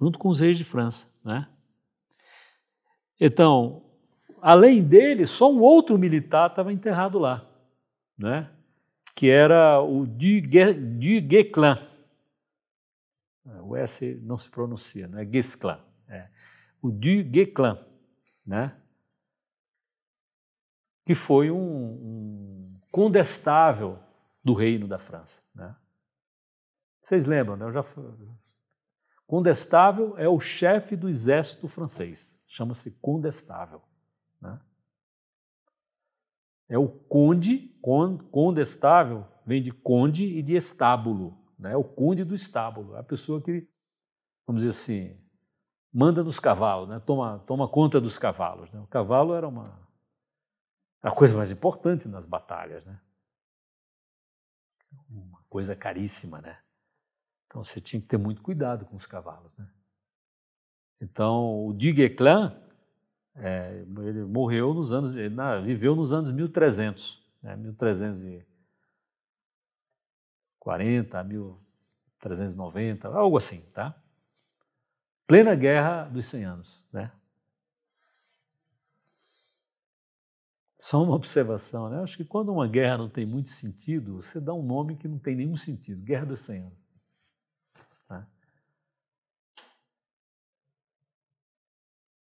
Junto com os reis de França. Né? Então, além dele, só um outro militar estava enterrado lá, né? que era o de Guesclin. O S não se pronuncia, né? Guesclin. É. O de Guesclin, né? que foi um, um condestável do reino da França. Né? Vocês lembram, né? Eu já... Condestável é o chefe do exército francês, chama-se condestável. Né? É o conde, condestável, vem de conde e de estábulo. Né? É o conde do estábulo, é a pessoa que, vamos dizer assim, manda nos cavalos, né? toma, toma conta dos cavalos. Né? O cavalo era uma a coisa mais importante nas batalhas, né? Uma coisa caríssima, né? Então você tinha que ter muito cuidado com os cavalos, né? Então o clan é, ele morreu nos anos, ele na, viveu nos anos 1300, né, 1340, 1390, algo assim, tá? Plena guerra dos 100 anos, né? Só uma observação, né? Acho que quando uma guerra não tem muito sentido, você dá um nome que não tem nenhum sentido, Guerra dos 100 anos.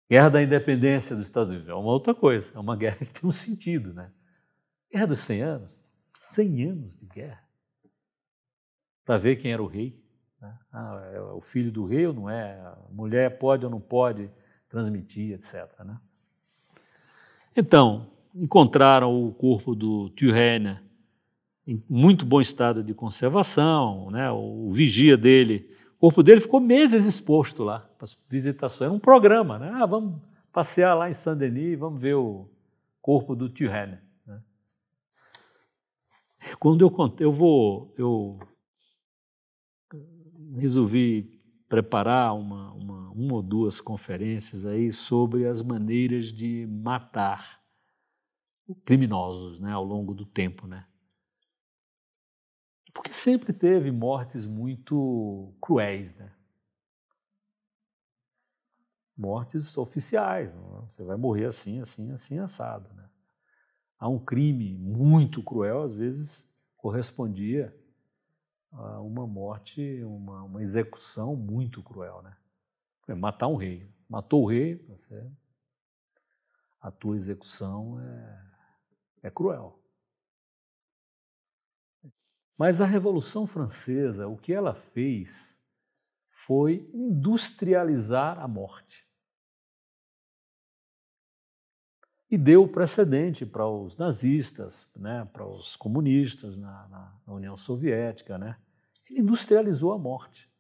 Guerra da Independência dos Estados Unidos é uma outra coisa, é uma guerra que tem um sentido, né? Guerra dos 100 anos, 100 anos de guerra, para ver quem era o rei. Né? Ah, é o filho do rei ou não é? A mulher pode ou não pode transmitir, etc. Né? Então, encontraram o corpo do Turenne em muito bom estado de conservação, né? o vigia dele o corpo dele ficou meses exposto lá, para visitações. Era é um programa, né? Ah, vamos passear lá em Saint-Denis e vamos ver o corpo do Turenne. Né? Quando eu eu vou, eu resolvi preparar uma, uma, uma ou duas conferências aí sobre as maneiras de matar criminosos, né, ao longo do tempo, né? porque sempre teve mortes muito cruéis, né? Mortes oficiais, é? você vai morrer assim, assim, assim, assado. Né? Há um crime muito cruel, às vezes, correspondia a uma morte, uma, uma execução muito cruel. Né? É matar um rei. Matou o rei, você, a tua execução é, é cruel. Mas a Revolução Francesa, o que ela fez foi industrializar a morte. E deu precedente para os nazistas, né, para os comunistas na, na, na União Soviética. Né? Ele industrializou a morte.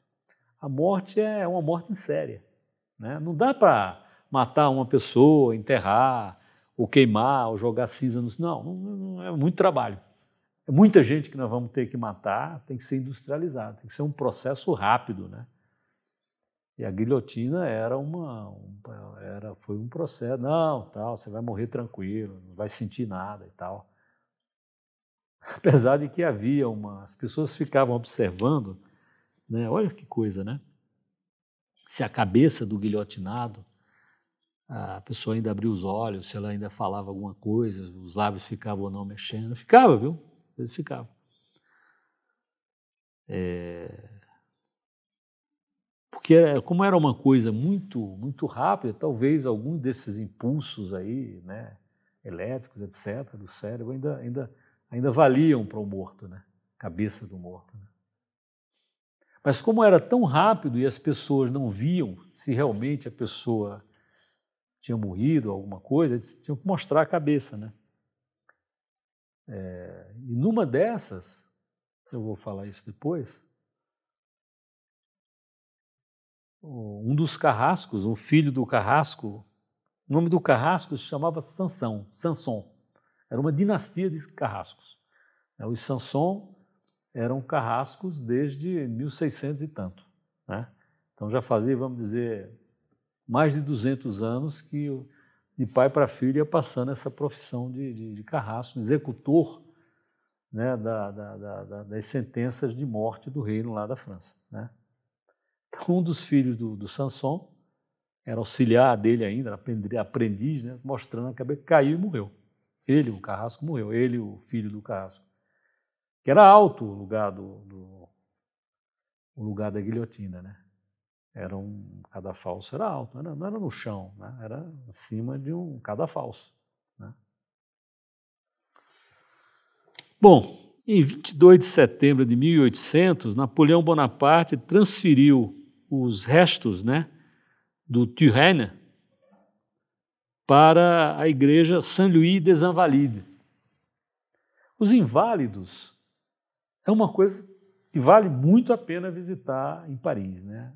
A morte é uma morte em Né? Não dá para matar uma pessoa, enterrar, ou queimar, ou jogar cinza. No... Não, não, não é muito trabalho. É muita gente que nós vamos ter que matar, tem que ser industrializado, tem que ser um processo rápido, né? E a guilhotina era uma, era foi um processo, não, tal, você vai morrer tranquilo, não vai sentir nada e tal. (laughs) Apesar de que havia uma, as pessoas ficavam observando, né? Olha que coisa, né? Se a cabeça do guilhotinado a pessoa ainda abria os olhos, se ela ainda falava alguma coisa, os lábios ficavam ou não mexendo. Ficava, viu? Eles ficavam. É... Porque como era uma coisa muito muito rápida, talvez algum desses impulsos aí, né, elétricos, etc, do cérebro ainda ainda ainda valiam para o morto, né? Cabeça do morto. Né? Mas como era tão rápido e as pessoas não viam se realmente a pessoa tinha morrido, alguma coisa, eles tinham que mostrar a cabeça, né? É, e numa dessas, eu vou falar isso depois, um dos carrascos, o filho do carrasco, o nome do carrasco se chamava Sansão, Sansão. Era uma dinastia de carrascos. É, os Sanson eram carrascos desde 1600 e tanto. Né? Então já fazia, vamos dizer, mais de 200 anos que de pai para filho, ia passando essa profissão de, de, de carrasco, de executor né, da, da, da, das sentenças de morte do reino lá da França. Né? Então, um dos filhos do, do Sanson era auxiliar dele ainda, era aprendiz, né, mostrando a cabeça, caiu e morreu. Ele, o carrasco, morreu. Ele, o filho do carrasco. Que era alto o lugar, do, do o lugar da guilhotina, né? era um cadafalso, era alto, não era, não era no chão, né? era acima de um cadafalso. Né? Bom, em 22 de setembro de 1800, Napoleão Bonaparte transferiu os restos né, do Turenne para a igreja Saint-Louis des Invalides. Os inválidos é uma coisa que vale muito a pena visitar em Paris. Né?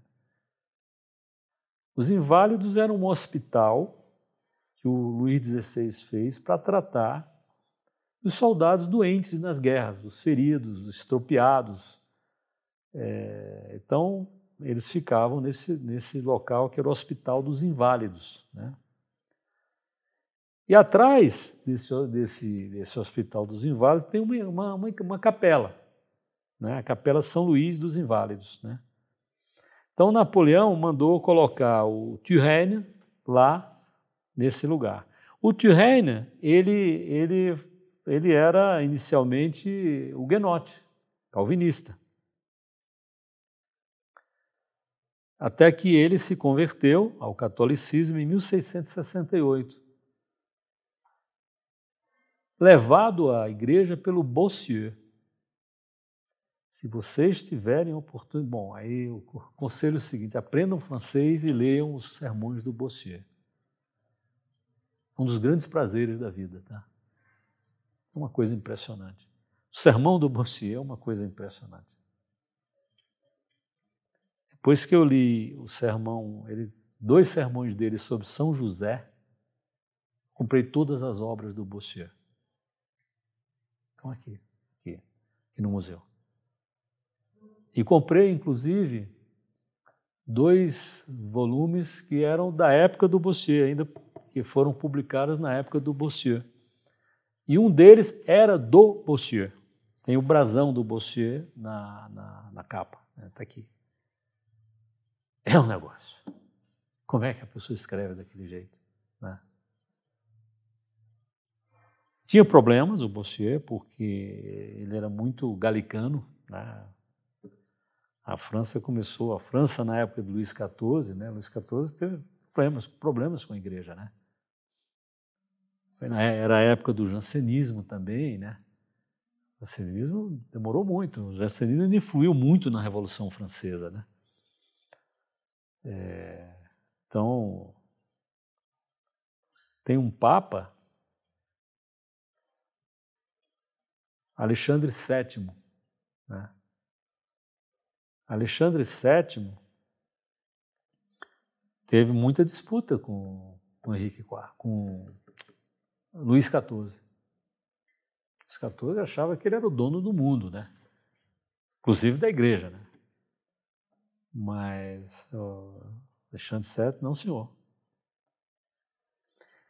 Os inválidos era um hospital que o Luís XVI fez para tratar os soldados doentes nas guerras, os feridos, os estropiados. É, então, eles ficavam nesse, nesse local que era o Hospital dos Inválidos. Né? E atrás desse, desse, desse Hospital dos Inválidos tem uma, uma, uma capela, né? a Capela São Luís dos Inválidos. Né? Então Napoleão mandou colocar o Turenne lá nesse lugar. O Turenne, ele, ele, ele era inicialmente o huguenote, calvinista. Até que ele se converteu ao catolicismo em 1668. Levado à igreja pelo Bossieu se vocês tiverem oportunidade. Bom, aí o conselho é o seguinte: aprendam francês e leiam os sermões do Bossier. Um dos grandes prazeres da vida, tá? É uma coisa impressionante. O sermão do Bossier é uma coisa impressionante. Depois que eu li o sermão, ele, dois sermões dele sobre São José, comprei todas as obras do Bossier. Estão aqui, aqui, aqui no museu. E comprei, inclusive, dois volumes que eram da época do Bossier, ainda que foram publicados na época do Bossier. E um deles era do Bossier. Tem o brasão do Bossier na, na, na capa. Está né? aqui. É um negócio. Como é que a pessoa escreve daquele jeito? Né? Tinha problemas o Bossier, porque ele era muito galicano, né? A França começou, a França na época de Luís XIV, né? Luís XIV teve problemas, problemas com a igreja, né? era a época do jansenismo também, né? O jansenismo demorou muito, o jansenismo influiu muito na Revolução Francesa, né? É, então, tem um Papa, Alexandre VII, né? Alexandre VII teve muita disputa com, com Henrique IV, com Luís XIV. Luís XIV achava que ele era o dono do mundo, né? Inclusive da igreja, né? Mas Alexandre VII, não, senhor.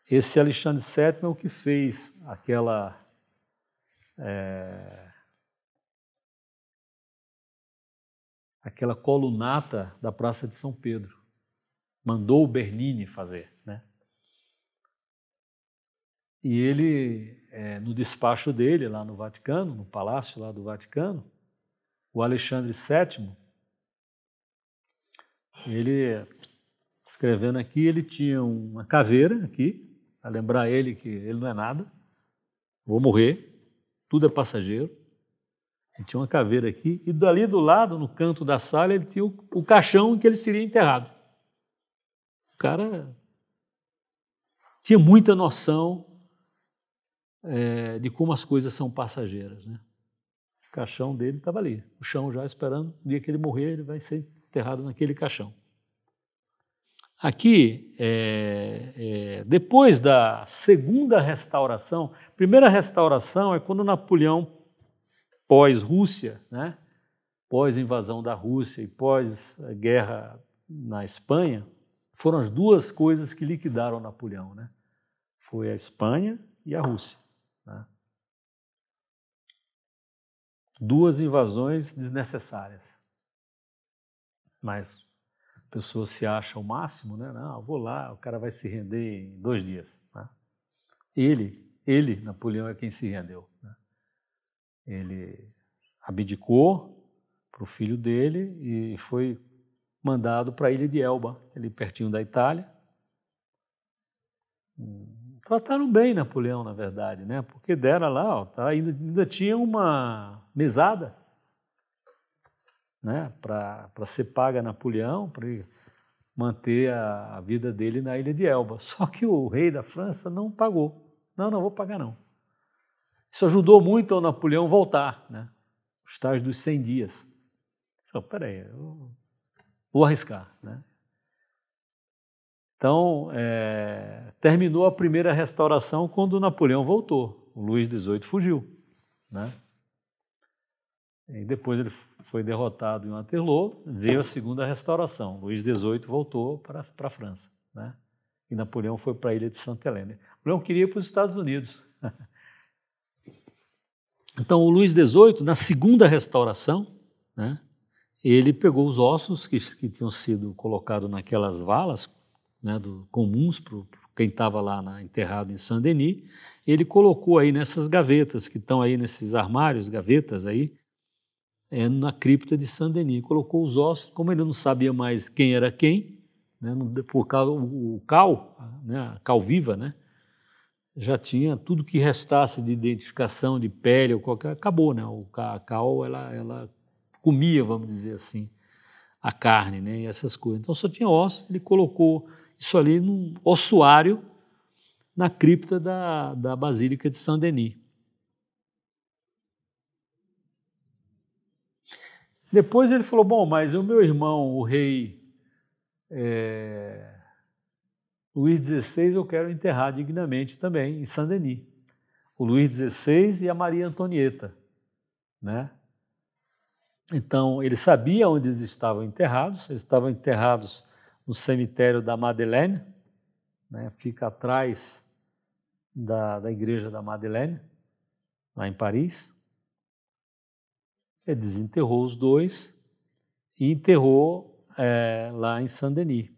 Esse Alexandre VII é o que fez aquela é, aquela colunata da Praça de São Pedro. Mandou o Bernini fazer. Né? E ele, é, no despacho dele, lá no Vaticano, no palácio lá do Vaticano, o Alexandre VII, ele, escrevendo aqui, ele tinha uma caveira aqui, para lembrar ele que ele não é nada, vou morrer, tudo é passageiro. Ele tinha uma caveira aqui, e dali do lado, no canto da sala, ele tinha o, o caixão em que ele seria enterrado. O cara tinha muita noção é, de como as coisas são passageiras. Né? O caixão dele estava ali, o chão já esperando. No dia que ele morrer, ele vai ser enterrado naquele caixão. Aqui, é, é, depois da segunda restauração, primeira restauração é quando Napoleão pós-Rússia, né? pós-invasão da Rússia e pós-guerra na Espanha, foram as duas coisas que liquidaram Napoleão. Né? Foi a Espanha e a Rússia. Né? Duas invasões desnecessárias. Mas a pessoa se acha o máximo, né? Não, vou lá, o cara vai se render em dois dias. Né? Ele, ele, Napoleão, é quem se rendeu. Né? ele abdicou para o filho dele e foi mandado para a ilha de Elba, ali pertinho da Itália. Trataram bem Napoleão, na verdade, né? porque dera lá, ó, tá, ainda, ainda tinha uma mesada né? para ser paga a Napoleão, para manter a, a vida dele na ilha de Elba. Só que o rei da França não pagou. Não, não vou pagar não. Isso ajudou muito ao Napoleão voltar, né? os tais dos 100 dias. Então, peraí, eu vou arriscar. Né? Então, é, terminou a primeira restauração quando Napoleão voltou. O Luís XVIII fugiu. Né? E depois ele foi derrotado em Waterloo, veio a segunda restauração. Luís XVIII voltou para a França. Né? E Napoleão foi para a ilha de Santa Helena. Napoleão queria ir para os Estados Unidos. (laughs) Então, o Luís XVIII, na segunda restauração, né, ele pegou os ossos que, que tinham sido colocados naquelas valas né, do, comuns para quem estava lá na, enterrado em Saint-Denis, ele colocou aí nessas gavetas que estão aí nesses armários, gavetas aí, é, na cripta de Saint-Denis. Colocou os ossos, como ele não sabia mais quem era quem, né, por causa o, cal, né, a cal viva, né, já tinha tudo que restasse de identificação de pele ou qualquer acabou né o a cal ela ela comia vamos dizer assim a carne né e essas coisas então só tinha osso ele colocou isso ali num ossuário na cripta da, da basílica de Saint Denis depois ele falou bom mas o meu irmão o rei é Luís XVI eu quero enterrar dignamente também, em Saint-Denis. O Luís XVI e a Maria Antonieta. Né? Então, ele sabia onde eles estavam enterrados, eles estavam enterrados no cemitério da Madeleine, né? fica atrás da, da igreja da Madeleine, lá em Paris. Ele desenterrou os dois e enterrou é, lá em Saint-Denis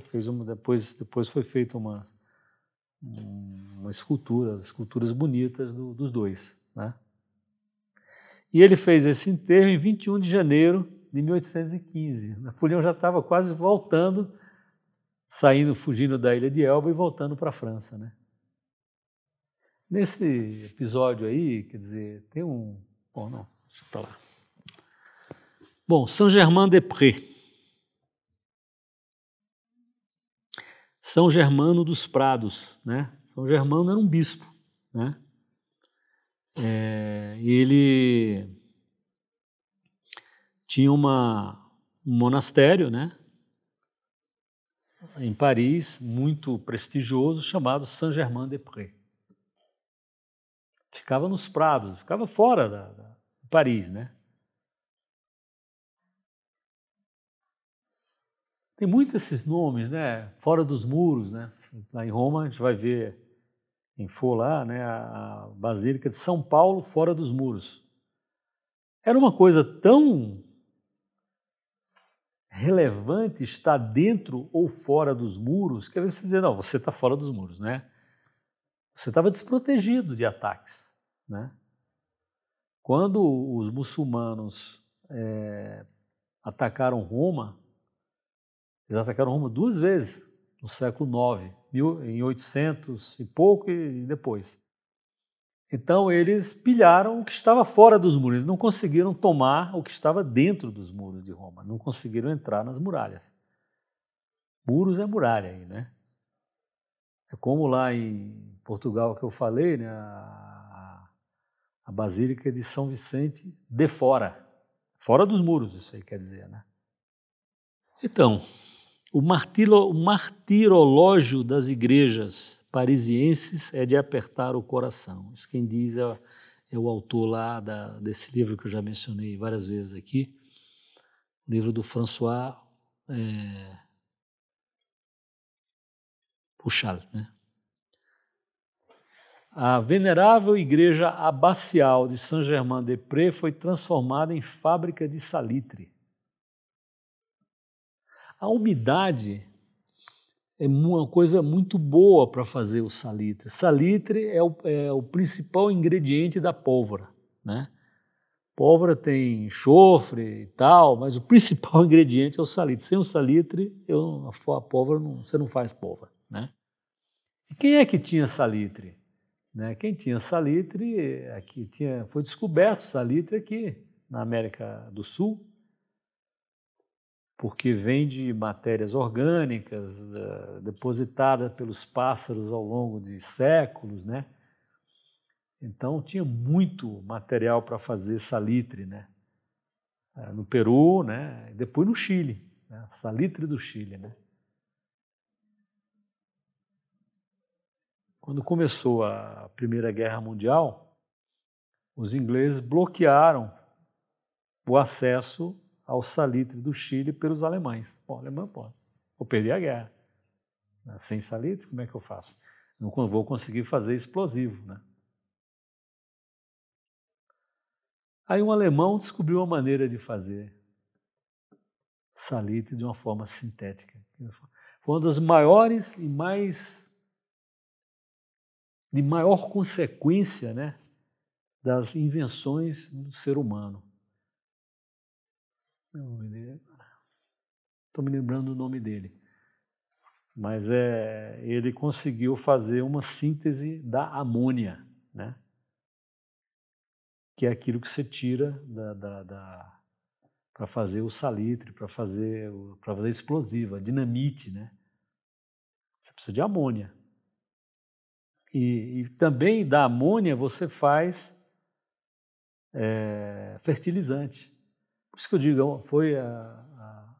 fez uma, depois, depois foi feita uma, uma escultura, esculturas bonitas do, dos dois. Né? E ele fez esse enterro em 21 de janeiro de 1815. Napoleão já estava quase voltando, saindo, fugindo da ilha de Elba e voltando para a França. Né? Nesse episódio aí, quer dizer, tem um. Bom, não, deixa para lá. Bom, Saint-Germain-des-Prés. São Germano dos Prados. Né? São Germano era um bispo. Né? É, ele tinha uma, um monastério né? em Paris, muito prestigioso, chamado Saint-Germain-des-Prés. Ficava nos prados, ficava fora da, da Paris, né? Tem muitos esses nomes, né? Fora dos muros, né? Lá em Roma a gente vai ver, quem for lá, né? A Basílica de São Paulo, fora dos muros. Era uma coisa tão relevante estar dentro ou fora dos muros que às vezes você dizia, não, você está fora dos muros, né? Você estava desprotegido de ataques, né? Quando os muçulmanos é, atacaram Roma, eles atacaram Roma duas vezes no século IX, em 800 e pouco e depois. Então eles pilharam o que estava fora dos muros, eles não conseguiram tomar o que estava dentro dos muros de Roma, não conseguiram entrar nas muralhas. Muros é muralha aí, né? É como lá em Portugal que eu falei, né? a, a Basílica de São Vicente de fora, fora dos muros, isso aí quer dizer, né? Então, o, martiro, o martirológio das igrejas parisienses é de apertar o coração. Isso quem diz é, é o autor lá da, desse livro que eu já mencionei várias vezes aqui, o livro do François é, Puchal, né? A venerável igreja abacial de Saint-Germain-des-Prés foi transformada em fábrica de salitre. A umidade é uma coisa muito boa para fazer o salitre. Salitre é o, é o principal ingrediente da pólvora, né? Pólvora tem enxofre e tal, mas o principal (laughs) ingrediente é o salitre. Sem o salitre, eu, a pólvora não, você não faz pólvora, né? E quem é que tinha salitre? Né? Quem tinha salitre, aqui é tinha, foi descoberto salitre aqui na América do Sul, porque vem de matérias orgânicas eh, depositadas pelos pássaros ao longo de séculos, né? Então tinha muito material para fazer salitre, né? Eh, no Peru, né? E depois no Chile, né? salitre do Chile, né? Quando começou a Primeira Guerra Mundial, os ingleses bloquearam o acesso ao salitre do Chile pelos alemães. Bom, alemão pode. Vou perder a guerra. Sem salitre, como é que eu faço? Não vou conseguir fazer explosivo, né? Aí um alemão descobriu uma maneira de fazer salitre de uma forma sintética. Foi uma das maiores e mais de maior consequência, né, das invenções do ser humano o nome dele Estou me lembrando o nome dele. Mas é, ele conseguiu fazer uma síntese da amônia, né? que é aquilo que você tira da, da, da para fazer o salitre, para fazer, para fazer explosiva, dinamite. Né? Você precisa de amônia. E, e também da amônia você faz é, fertilizante. Por isso que eu digo, é foi a, a,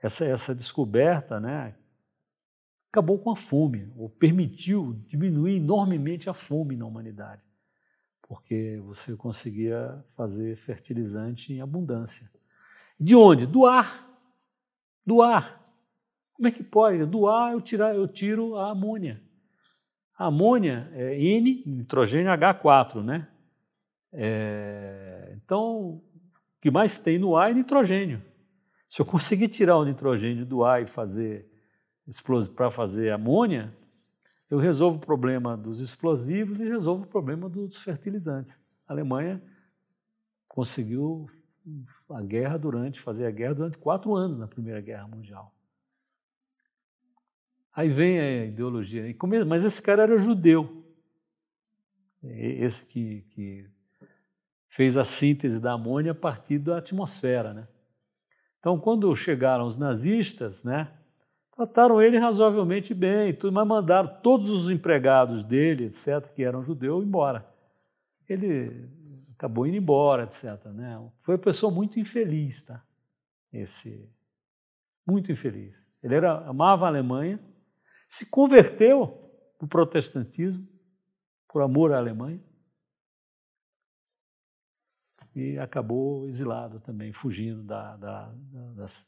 essa, essa descoberta, né? Acabou com a fome, ou permitiu diminuir enormemente a fome na humanidade, porque você conseguia fazer fertilizante em abundância. De onde? Do ar. Do ar. Como é que pode? Do ar eu, tirar, eu tiro a amônia. A amônia é N, nitrogênio H4, né? É, então, o que mais tem no ar é nitrogênio. Se eu conseguir tirar o nitrogênio do ar e fazer para fazer amônia, eu resolvo o problema dos explosivos e resolvo o problema dos fertilizantes. A Alemanha conseguiu a guerra durante, fazer a guerra durante quatro anos na Primeira Guerra Mundial. Aí vem a ideologia, mas esse cara era judeu, esse que, que fez a síntese da amônia a partir da atmosfera. Né? Então, quando chegaram os nazistas, né, trataram ele razoavelmente bem, tudo, mas mandaram todos os empregados dele, etc., que eram judeus, embora. Ele acabou indo embora, etc. Né? Foi uma pessoa muito infeliz, tá? Esse, muito infeliz. Ele era, amava a Alemanha, se converteu para o protestantismo, por amor à Alemanha, e acabou exilado também, fugindo da, da, das,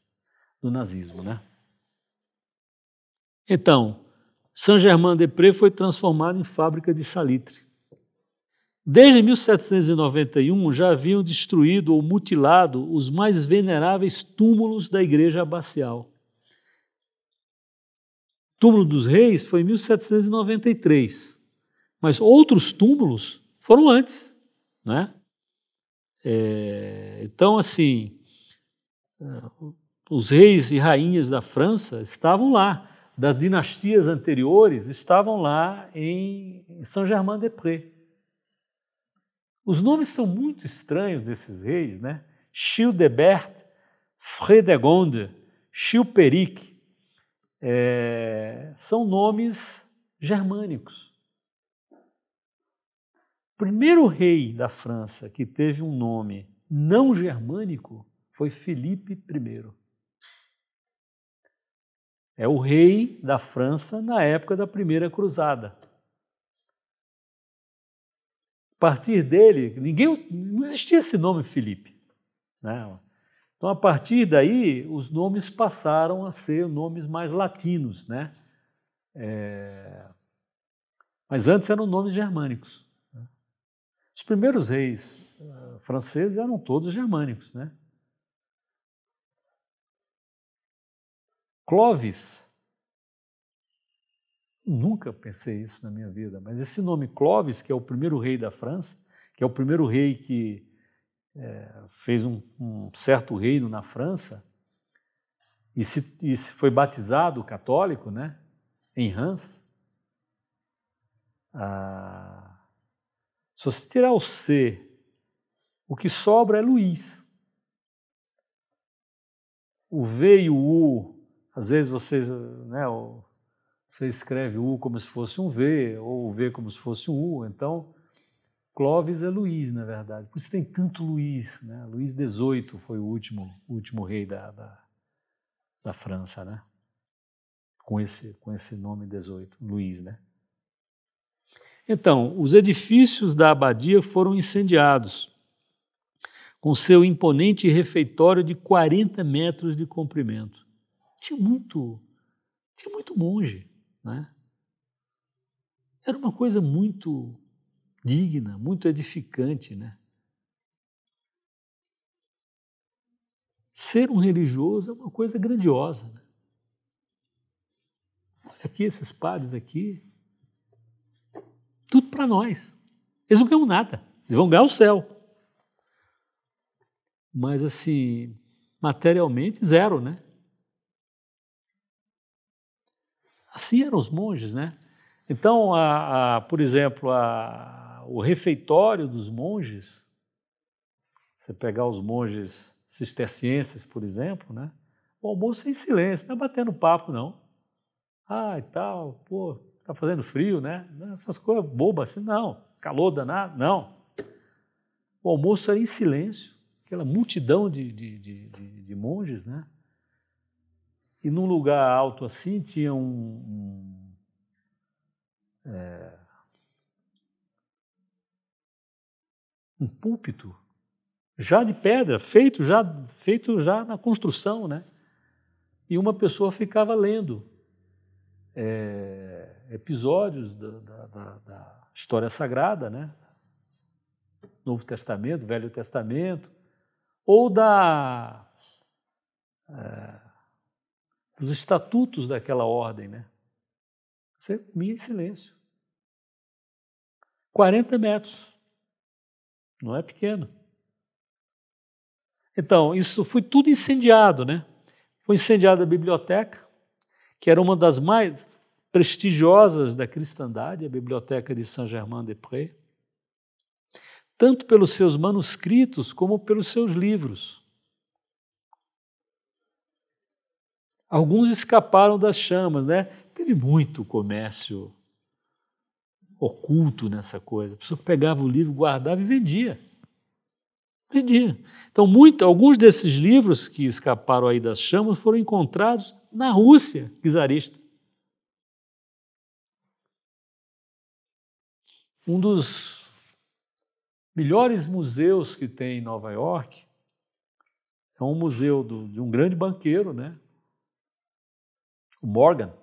do nazismo. Né? Então, Saint-Germain-des-Prés foi transformado em fábrica de salitre. Desde 1791 já haviam destruído ou mutilado os mais veneráveis túmulos da igreja abacial. O túmulo dos reis foi em 1793, mas outros túmulos foram antes, né? É, então, assim, ah, os reis e rainhas da França estavam lá, das dinastias anteriores estavam lá em Saint-Germain-des-Prés. Os nomes são muito estranhos desses reis, né? Childebert, Fredegonde, Chilperic, é, são nomes germânicos primeiro rei da França que teve um nome não germânico foi Felipe I. É o rei da França na época da Primeira Cruzada. A partir dele, ninguém, não existia esse nome Felipe. Né? Então, a partir daí, os nomes passaram a ser nomes mais latinos. Né? É... Mas antes eram nomes germânicos. Os primeiros reis eh, franceses eram todos germânicos, né? Clovis. Nunca pensei isso na minha vida, mas esse nome Clovis, que é o primeiro rei da França, que é o primeiro rei que é, fez um, um, certo reino na França e se, e se foi batizado católico, né? Em Reims. Ah, se você tirar o C, o que sobra é Luiz. O V e o U, às vezes você, né, você escreve o U como se fosse um V, ou o V como se fosse um U, então Clóvis é Luiz, na verdade. Por isso tem tanto Luiz. Né? Luiz XVIII foi o último, último rei da, da, da França, né? com esse, com esse nome 18, Luiz, né? Então, os edifícios da abadia foram incendiados, com seu imponente refeitório de 40 metros de comprimento. Tinha muito, tinha muito monge, né? Era uma coisa muito digna, muito edificante, né? Ser um religioso é uma coisa grandiosa. Né? Olha aqui, esses padres aqui, tudo para nós. Eles não ganham nada, eles vão ganhar o céu. Mas, assim, materialmente, zero, né? Assim eram os monges, né? Então, a, a, por exemplo, a, o refeitório dos monges, você pegar os monges cistercienses, por exemplo, né? o almoço é em silêncio, não é batendo papo, não. Ah, e tal, pô, está fazendo frio, né? Essas coisas bobas assim, não. Calor danado, não. O almoço era em silêncio, aquela multidão de, de, de, de, de monges, né? E num lugar alto assim tinha um. um é, um púlpito já de pedra, feito já feito já na construção, né? E uma pessoa ficava lendo é, episódios da, da, da história sagrada, né? Novo Testamento, Velho Testamento, ou da é, dos estatutos daquela ordem, né? Você comia é em silêncio. 40 metros. Não é pequeno. Então, isso foi tudo incendiado, né? Foi incendiada a biblioteca, que era uma das mais prestigiosas da cristandade, a Biblioteca de Saint-Germain-des-Prés, tanto pelos seus manuscritos como pelos seus livros. Alguns escaparam das chamas, né? Teve muito comércio oculto nessa coisa. A pessoa pegava o livro, guardava e vendia. Vendia. Então, muito, alguns desses livros que escaparam aí das chamas foram encontrados na Rússia czarista um dos melhores museus que tem em Nova York é um museu do, de um grande banqueiro, né? O Morgan.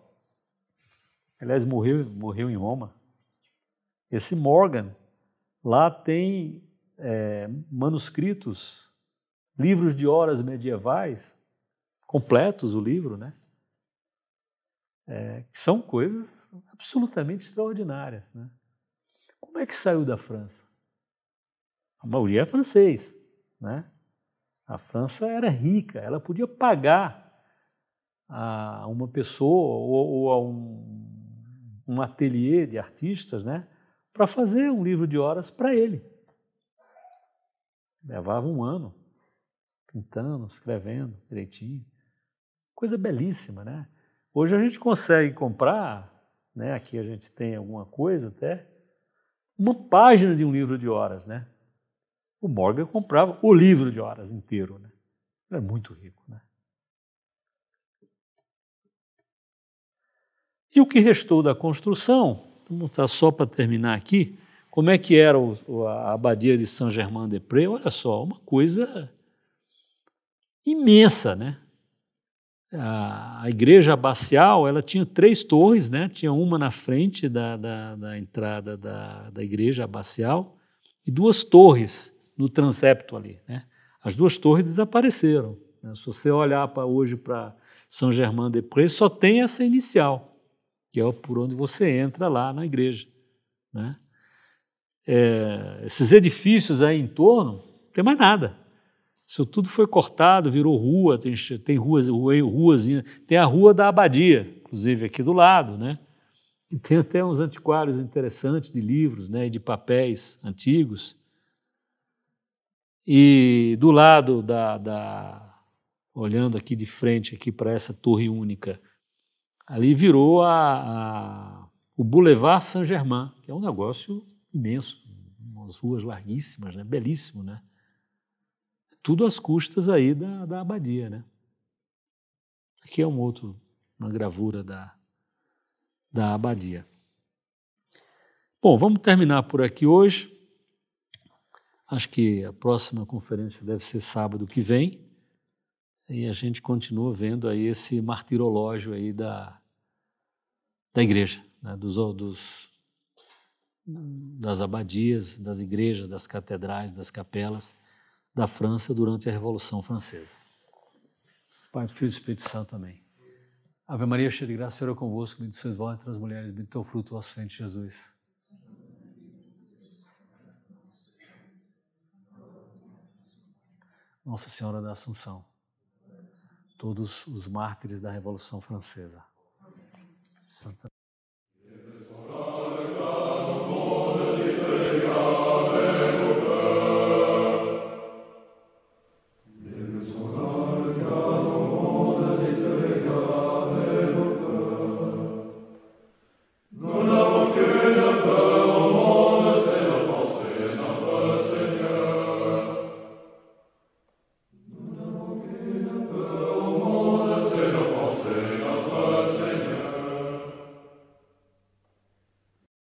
Aliás, morreu, morreu em Roma. Esse Morgan, lá tem é, manuscritos, livros de horas medievais, completos o livro, né? É, que são coisas absolutamente extraordinárias, né? Como é que saiu da França? A maioria é francês, né? A França era rica, ela podia pagar a uma pessoa ou, ou a um, um ateliê de artistas, né? Para fazer um livro de horas para ele. Levava um ano pintando, escrevendo direitinho. Coisa belíssima, né? Hoje a gente consegue comprar, né? Aqui a gente tem alguma coisa até, uma página de um livro de horas, né? O Morgan comprava o livro de horas inteiro, né? Era muito rico, né? E o que restou da construção, Vou mostrar só para terminar aqui, como é que era a abadia de Saint-Germain-des-Prés? Olha só, uma coisa imensa, né? a, igreja abacial ela tinha três torres, né? tinha uma na frente da, da, da entrada da, da igreja abacial e duas torres no transepto ali. Né? As duas torres desapareceram. Né? Se você olhar pra, hoje para São Germain-des-Prés, só tem essa inicial, que é por onde você entra lá na igreja. Né? É, esses edifícios aí em torno, não tem mais nada. Isso tudo foi cortado, virou rua, tem, tem ruas, ruas, tem a rua da Abadia, inclusive aqui do lado, né? E tem até uns antiquários interessantes de livros, né, e de papéis antigos. E do lado da, da olhando aqui de frente aqui para essa torre única, ali virou a, a o Boulevard Saint-Germain, que é um negócio imenso, umas ruas larguíssimas, né, belíssimo, né? tudo às custas aí da, da abadia, né? Aqui é um outro, uma gravura da, da abadia. Bom, vamos terminar por aqui hoje. Acho que a próxima conferência deve ser sábado que vem. E a gente continua vendo aí esse martirológio aí da, da igreja, né? dos, dos, das abadias, das igrejas, das catedrais, das capelas da França durante a Revolução Francesa. Pai, do Filho e Espírito Santo, amém. Ave Maria, cheia de graça, o Senhor é convosco, bendito sois vós entre as mulheres, bendito é o fruto do vosso ventre, Jesus. Nossa Senhora da Assunção, todos os mártires da Revolução Francesa. Santa